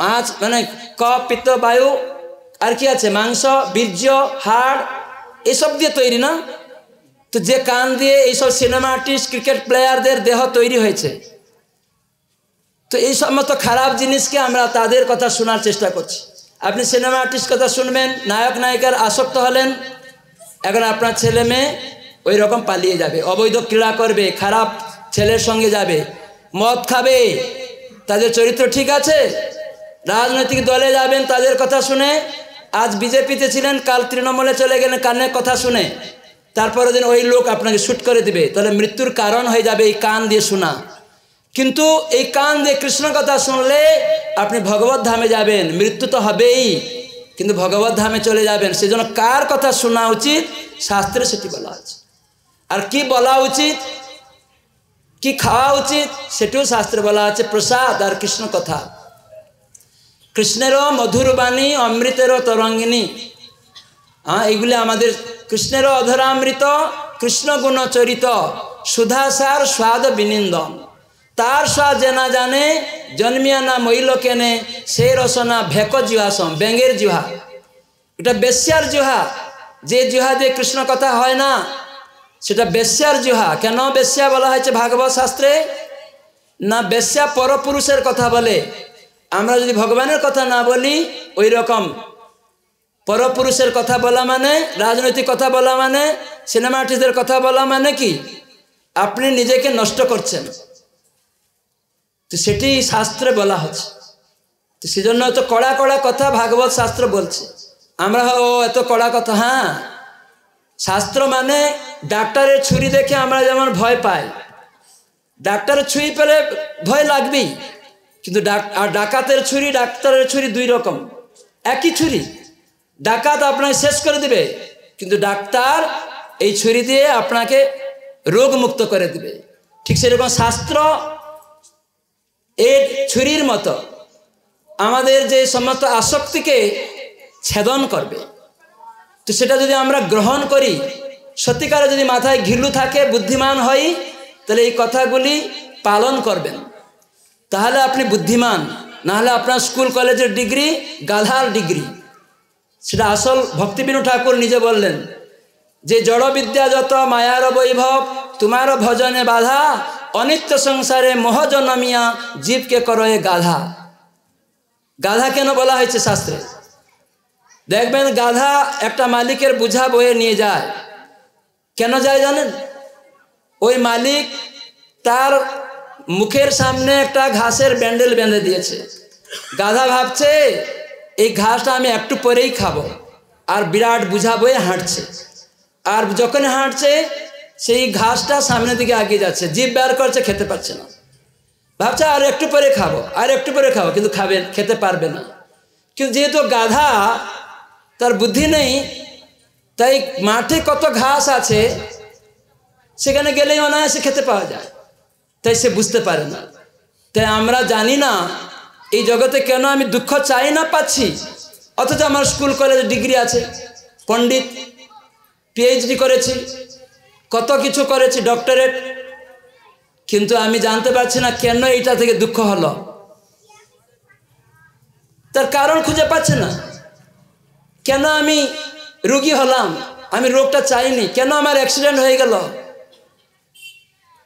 মাছ মানে কপ পিত্ত বায়ু আর কি আছে মাংস বীর্য হাড় এসব দিয়ে তৈরি না তো যে কান দিয়ে এইসব সিনেমা আর্টিস্ট ক্রিকেট প্লেয়ারদের দেহ তৈরি হয়েছে তো এই সমস্ত খারাপ জিনিসকে আমরা তাদের কথা শোনার চেষ্টা করছি আপনি সিনেমা আর্টিস্ট কথা শুনবেন নায়ক নায়িকার আসক্ত হলেন এখন আপনার ছেলে মেয়ে ওই রকম পালিয়ে যাবে অবৈধ ক্রীড়া করবে খারাপ ছেলের সঙ্গে যাবে মদ খাবে তাদের চরিত্র ঠিক আছে রাজনৈতিক দলে যাবেন তাদের কথা শুনে আজ বিজেপিতে ছিলেন কাল তৃণমূলে চলে গেলেন কানের কথা শুনে তারপরের দিন ওই লোক আপনাকে শ্যুট করে দেবে তাহলে মৃত্যুর কারণ হয়ে যাবে এই কান দিয়ে শোনা কিন্তু এই কান দিয়ে কৃষ্ণ কথা শুনলে আপনি ভগবত ধামে যাবেন মৃত্যু তো হবেই কিন্তু ভগবত ধামে চলে যাবেন সেজন্য কার কথা শোনা উচিত শাস্ত্রে সেটি বলা আছে আর কি বলা উচিত কি খাওয়া উচিত সেটিও শাস্ত্রে বলা আছে প্রসাদ আর কৃষ্ণ কথা কৃষ্ণেরও মধুর বাণী অমৃতেরও তরঙ্গিনী হ্যাঁ এগুলি আমাদের কৃষ্ণের অধরামৃত কৃষ্ণ সুধাসার স্বাদ বিনিন্দন তার স্বাদ জেনা জানে জন্মিয়া না মৈল কেনে সে রসনা ভেক জিহাসম ব্যাঙের জিহা এটা বেশ্যার জিহা যে জিহা দিয়ে কৃষ্ণ কথা হয় না সেটা বেশ্যার জিহা কেন বেশ্যা বলা হয়েছে ভাগবত শাস্ত্রে না বেশ্যা পরপুরুষের কথা বলে আমরা যদি ভগবানের কথা না বলি ওই রকম পরপুরুষের কথা বলা মানে রাজনৈতিক কথা বলা মানে সিনেমা আর্টিস্টদের কথা বলা মানে কি আপনি নিজেকে নষ্ট করছেন তো সেটি শাস্ত্রে বলা হচ্ছে তো সেজন্য এত কড়া কড়া কথা ভাগবত শাস্ত্র বলছে আমরা ও এত কড়া কথা হ্যাঁ শাস্ত্র মানে ডাক্তারের ছুরি দেখে আমরা যেমন ভয় পাই ডাক্তারের ছুরি পেলে ভয় লাগবেই কিন্তু ডাক আর ডাকাতের ছুরি ডাক্তারের ছুরি দুই রকম একই ছুরি ডাকাত আপনাকে শেষ করে দিবে কিন্তু ডাক্তার এই ছুরি দিয়ে আপনাকে রোগ মুক্ত করে দিবে ঠিক সেরকম শাস্ত্র এর ছুরির মতো আমাদের যে সমস্ত আসক্তিকে ছেদন করবে তো সেটা যদি আমরা গ্রহণ করি সত্যিকারে যদি মাথায় ঘিলু থাকে বুদ্ধিমান হই তাহলে এই কথাগুলি পালন করবেন তাহলে আপনি বুদ্ধিমান নাহলে আপনার স্কুল কলেজের ডিগ্রি গাধার ডিগ্রি সেটা আসল ভক্তিবিনু ঠাকুর নিজে বললেন যে জড়বিদ্যা যত মায়ার বৈভব তোমার ভজনে বাধা অনিত্য সংসারে মহজনমিয়া জীবকে করয়ে গাধা গাধা কেন বলা হয়েছে শাস্ত্রে দেখবেন গাধা একটা মালিকের বুঝা বয়ে নিয়ে যায় কেন যায় জানেন ওই মালিক তার মুখের সামনে একটা ঘাসের ব্যান্ডেল বেঁধে দিয়েছে গাধা ভাবছে এই ঘাসটা আমি একটু পরেই খাবো আর বিরাট বুঝা বয়ে হাঁটছে আর যখন হাঁটছে সেই ঘাসটা সামনের দিকে আগিয়ে যাচ্ছে জীব বের করছে খেতে পারছে না ভাবছে আর একটু পরে খাবো আর একটু পরে খাবো কিন্তু খাবে খেতে পারবে না কিন্তু যেহেতু গাধা তার বুদ্ধি নেই তাই মাঠে কত ঘাস আছে সেখানে গেলেই অনায়াসে খেতে পাওয়া যায় তাই সে বুঝতে পারে না তাই আমরা জানি না এই জগতে কেন আমি দুঃখ চাই না পাচ্ছি অথচ আমার স্কুল কলেজে ডিগ্রি আছে পণ্ডিত পিএইচডি করেছি কত কিছু করেছি ডক্টরেট কিন্তু আমি জানতে পারছি না কেন এইটা থেকে দুঃখ হলো তার কারণ খুঁজে পাচ্ছে না কেন আমি রুগী হলাম আমি রোগটা চাইনি কেন আমার অ্যাক্সিডেন্ট হয়ে গেল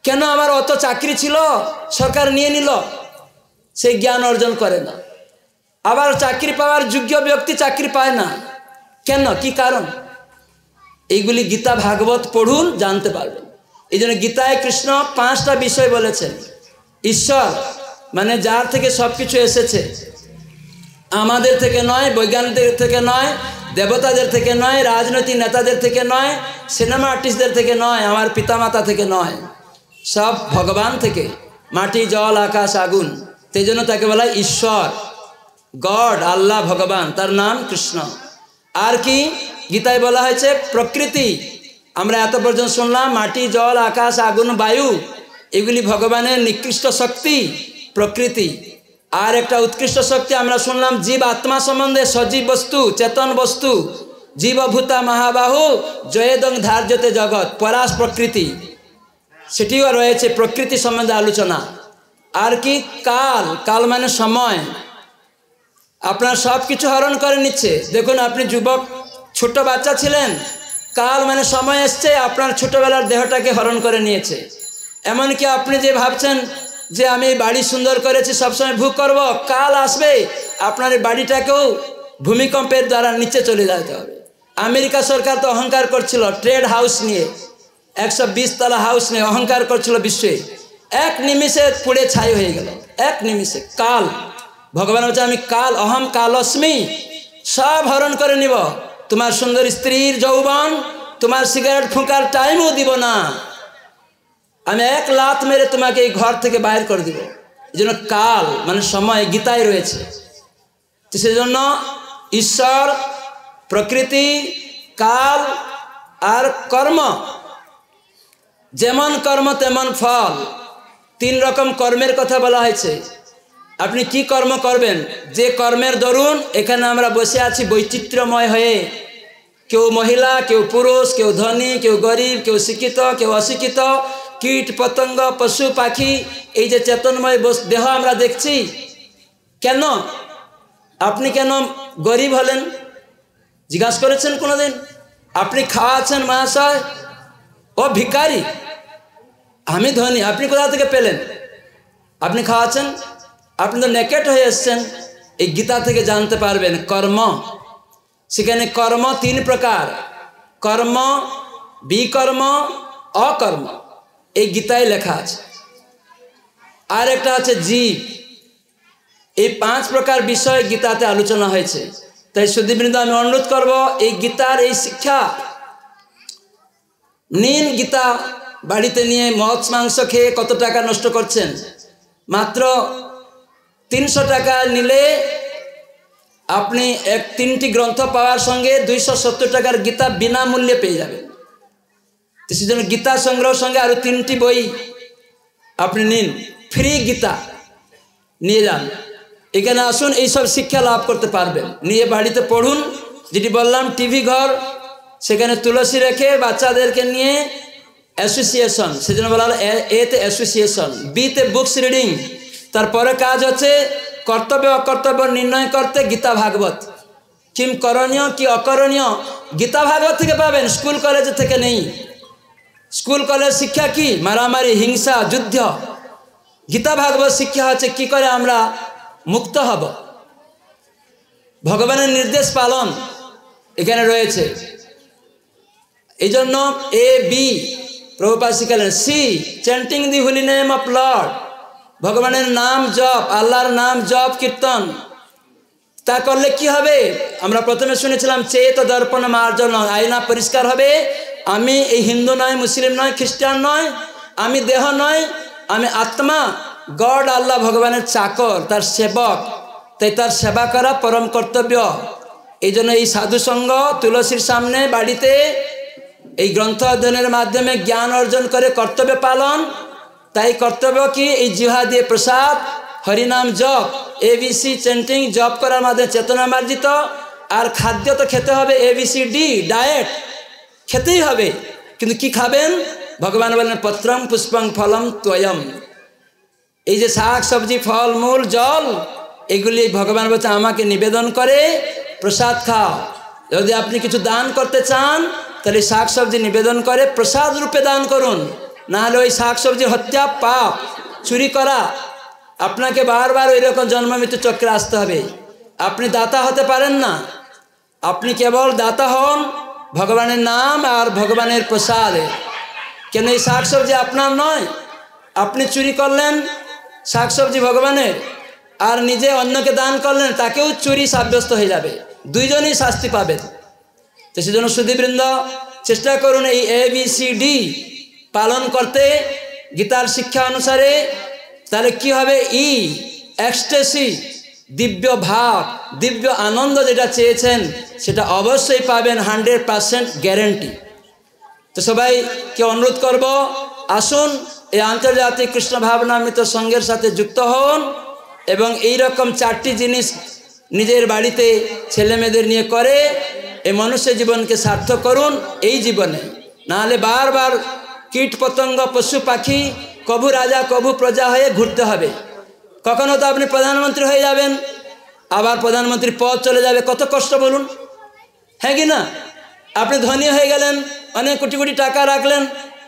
কেন আমার অত চাকরি ছিল সরকার নিয়ে নিল সে জ্ঞান অর্জন করে না আবার চাকরি পাওয়ার যোগ্য ব্যক্তি চাকরি পায় না কেন কি কারণ এইগুলি গীতা ভাগবত পড়ুন জানতে পারবে এই জন্য গীতায় কৃষ্ণ পাঁচটা বিষয় বলেছেন ঈশ্বর মানে যার থেকে সব কিছু এসেছে আমাদের থেকে নয় বৈজ্ঞানিকদের থেকে নয় দেবতাদের থেকে নয় রাজনৈতিক নেতাদের থেকে নয় সিনেমা আর্টিস্টদের থেকে নয় আমার পিতামাতা থেকে নয় সব ভগবান থেকে মাটি জল আকাশ আগুন সেই জন্য তাকে বলা ঈশ্বর গড আল্লাহ ভগবান তার নাম কৃষ্ণ আর কি গীতায় বলা হয়েছে প্রকৃতি আমরা এত পর্যন্ত শুনলাম মাটি জল আকাশ আগুন বায়ু এগুলি ভগবানের নিকৃষ্ট শক্তি প্রকৃতি আর একটা উৎকৃষ্ট শক্তি আমরা শুনলাম জীব আত্মা সম্বন্ধে সজীব বস্তু চেতন বস্তু জীবভূতা মহাবাহু জয়েদং ধার্যতে জগৎ পরাশ প্রকৃতি সেটিও রয়েছে প্রকৃতি সম্বন্ধে আলোচনা আর কি কাল কাল মানে সময় আপনার সব কিছু হরণ করে নিচ্ছে দেখুন আপনি যুবক ছোট বাচ্চা ছিলেন কাল মানে সময় এসছে আপনার ছোটবেলার দেহটাকে হরণ করে নিয়েছে এমনকি আপনি যে ভাবছেন যে আমি বাড়ি সুন্দর করেছি সবসময় ভোগ করব কাল আসবে আপনার এই বাড়িটাকেও ভূমিকম্পের দ্বারা নিচে চলে যেতে হবে আমেরিকা সরকার তো অহংকার করছিল ট্রেড হাউস নিয়ে একশো তলা হাউস নিয়ে অহংকার করছিল বিশ্বে এক নিমিষে পুড়ে ছাই হয়ে গেল এক নিমিষে কাল ভগবান বলছে আমি কাল অহম কালস্মি সব হরণ করে নিব তোমার সুন্দর স্ত্রীর যৌবন তোমার সিগারেট ফুঁকার টাইমও দিব না আমি এক লাত মেরে তোমাকে এই ঘর থেকে বাইর করে দিব এই জন্য কাল মানে সময় গীতায় রয়েছে তো সেজন্য ঈশ্বর প্রকৃতি কাল আর কর্ম যেমন কর্ম তেমন ফল তিন রকম কর্মের কথা বলা হয়েছে আপনি কি কর্ম করবেন যে কর্মের দরুন এখানে আমরা বসে আছি বৈচিত্র্যময় হয়ে কেউ মহিলা কেউ পুরুষ কেউ ধনী কেউ গরিব কেউ শিক্ষিত কেউ অশিক্ষিত কীট পতঙ্গ পশু পাখি এই যে চেতনময় দেহ আমরা দেখছি কেন আপনি কেন গরিব হলেন জিজ্ঞাসা করেছেন কোনোদিন আপনি খাওয়াচ্ছেন মহাশয় ও ভিকারী আমি ধনী আপনি কোথা থেকে পেলেন আপনি খাওয়াচ্ছেন আপনি তো নেকেট হয়ে এসছেন এই গীতা থেকে জানতে পারবেন কর্ম সেখানে কর্ম তিন প্রকার কর্ম বিকর্ম অকর্ম এই গীতায় লেখা আছে আর একটা আছে জীব এই পাঁচ প্রকার বিষয় গীতাতে আলোচনা হয়েছে তাই সুদীবৃন্দ আমি অনুরোধ করব এই গীতার এই শিক্ষা নীল গীতা বাড়িতে নিয়ে মদ মাংস খেয়ে কত টাকা নষ্ট করছেন মাত্র তিনশো টাকা নিলে আপনি এক তিনটি গ্রন্থ পাওয়ার সঙ্গে দুইশো সত্তর টাকার গীতা বিনামূল্যে পেয়ে যাবেন সেজন্য গীতা সংগ্রহ সঙ্গে আরও তিনটি বই আপনি নিন ফ্রি গীতা নিয়ে যান এখানে আসুন এইসব শিক্ষা লাভ করতে পারবেন নিয়ে বাড়িতে পড়ুন যেটি বললাম টিভি ঘর সেখানে তুলসী রেখে বাচ্চাদেরকে নিয়ে অ্যাসোসিয়েশন সেজন্য বলা হলো এতে অ্যাসোসিয়েশন বিতে বুকস রিডিং তারপরে কাজ আছে কর্তব্য অকর্তব্য নির্ণয় করতে গীতা ভাগবত কিম করণীয় কি অকরণীয় গীতা ভাগবত থেকে পাবেন স্কুল কলেজ থেকে নেই স্কুল কলেজ শিক্ষা কি মারামারি হিংসা যুদ্ধ গীতা ভাগবত শিক্ষা হচ্ছে কি করে আমরা মুক্ত হব ভগবানের নির্দেশ পালন এখানে রয়েছে এই জন্য এ বি প্রভুপাল C chanting the holy name of lord ভগবানের নাম জপ আল্লাহর নাম জপ কীর্তন তা করলে কি হবে আমরা প্রথমে শুনেছিলাম চেত দর্পণ মার্জন আয়না পরিষ্কার হবে আমি এই হিন্দু নয় মুসলিম নয় খ্রিস্টান নয় আমি দেহ নয় আমি আত্মা গড আল্লাহ ভগবানের চাকর তার সেবক তাই তার সেবা করা পরম কর্তব্য এই জন্য এই সাধুসঙ্গ তুলসীর সামনে বাড়িতে এই গ্রন্থ অধ্যয়নের মাধ্যমে জ্ঞান অর্জন করে কর্তব্য পালন তাই কর্তব্য কি এই জিহাদে প্রসাদ হরিনাম জপ এবিসি চেন্টিং জপ করার মাধ্যমে চেতনা মার্জিত আর খাদ্য তো খেতে হবে এবিসি ডি ডায়েট খেতেই হবে কিন্তু কি খাবেন ভগবান বলেন পত্রম পুষ্পং ফলম তোয়ম এই যে শাক সবজি ফল মূল জল এগুলি ভগবান বলছে আমাকে নিবেদন করে প্রসাদ খাও যদি আপনি কিছু দান করতে চান তাহলে শাক সবজি নিবেদন করে প্রসাদ রূপে দান করুন নাহলে ওই শাক সবজি হত্যা পাপ চুরি করা আপনাকে বারবার ওই রকম জন্মমৃত্যু চক্রে আসতে হবে আপনি দাতা হতে পারেন না আপনি কেবল দাতা হন ভগবানের নাম আর ভগবানের প্রসাদে কেন এই শাক সবজি আপনার নয় আপনি চুরি করলেন শাক সবজি ভগবানের আর নিজে অন্যকে দান করলেন তাকেও চুরি সাব্যস্ত হয়ে যাবে দুইজনেই শাস্তি পাবেন তো সেজন্য সুদীবৃন্দ চেষ্টা করুন এই এ বি সি ডি পালন করতে গীতার শিক্ষা অনুসারে তাহলে কি হবে ই e, এক্সটেসি দিব্য ভাব দিব্য আনন্দ যেটা চেয়েছেন সেটা অবশ্যই পাবেন হান্ড্রেড পারসেন্ট গ্যারেন্টি তো সবাই কে অনুরোধ করব আসুন এই আন্তর্জাতিক কৃষ্ণ ভাবনামৃত সঙ্গের সাথে যুক্ত হন এবং এই রকম চারটি জিনিস নিজের বাড়িতে ছেলেমেয়েদের নিয়ে করে এই মনুষ্য জীবনকে সার্থক করুন এই জীবনে নাহলে বারবার কীট পতঙ্গ পশু পাখি কবু রাজা কবু প্রজা হয়ে ঘুরতে হবে কখনো তো আপনি প্রধানমন্ত্রী হয়ে যাবেন আবার প্রধানমন্ত্রী পদ চলে যাবে কত কষ্ট বলুন হ্যাঁ কি না আপনি ধনী হয়ে গেলেন অনেক কোটি কোটি টাকা রাখলেন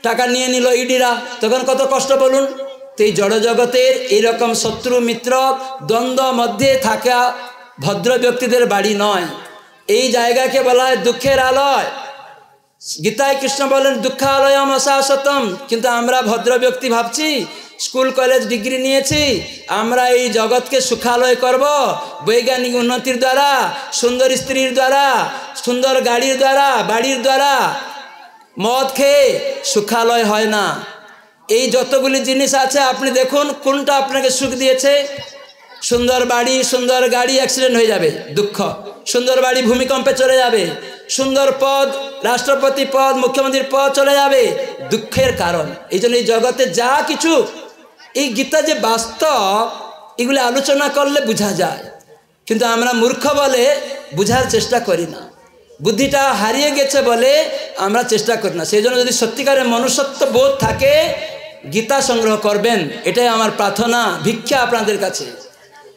টাকা নিয়ে নিল ইডিরা তখন কত কষ্ট বলুন তো এই জড়জগতের এইরকম শত্রু মিত্র দ্বন্দ্ব মধ্যে থাকা ভদ্র ব্যক্তিদের বাড়ি নয় এই জায়গাকে বলা হয় দুঃখের আলয় গীতায় কৃষ্ণ বলেন দুঃখালয় অশাশ্বতম কিন্তু আমরা ভদ্র ব্যক্তি ভাবছি স্কুল কলেজ ডিগ্রি নিয়েছি আমরা এই জগৎকে সুখালয় করব বৈজ্ঞানিক উন্নতির দ্বারা সুন্দর স্ত্রীর দ্বারা সুন্দর গাড়ির দ্বারা বাড়ির দ্বারা মদ খেয়ে সুখালয় হয় না এই যতগুলি জিনিস আছে আপনি দেখুন কোনটা আপনাকে সুখ দিয়েছে সুন্দর বাড়ি সুন্দর গাড়ি অ্যাক্সিডেন্ট হয়ে যাবে দুঃখ সুন্দর বাড়ি ভূমিকম্পে চলে যাবে সুন্দর পদ রাষ্ট্রপতি পদ মুখ্যমন্ত্রীর পদ চলে যাবে দুঃখের কারণ এই জন্য এই জগতে যা কিছু এই গীতা যে বাস্তব এগুলো আলোচনা করলে বোঝা যায় কিন্তু আমরা মূর্খ বলে বুঝার চেষ্টা করি না বুদ্ধিটা হারিয়ে গেছে বলে আমরা চেষ্টা করি না সেই জন্য যদি সত্যিকারের মনুষ্যত্ব বোধ থাকে গীতা সংগ্রহ করবেন এটাই আমার প্রার্থনা ভিক্ষা আপনাদের কাছে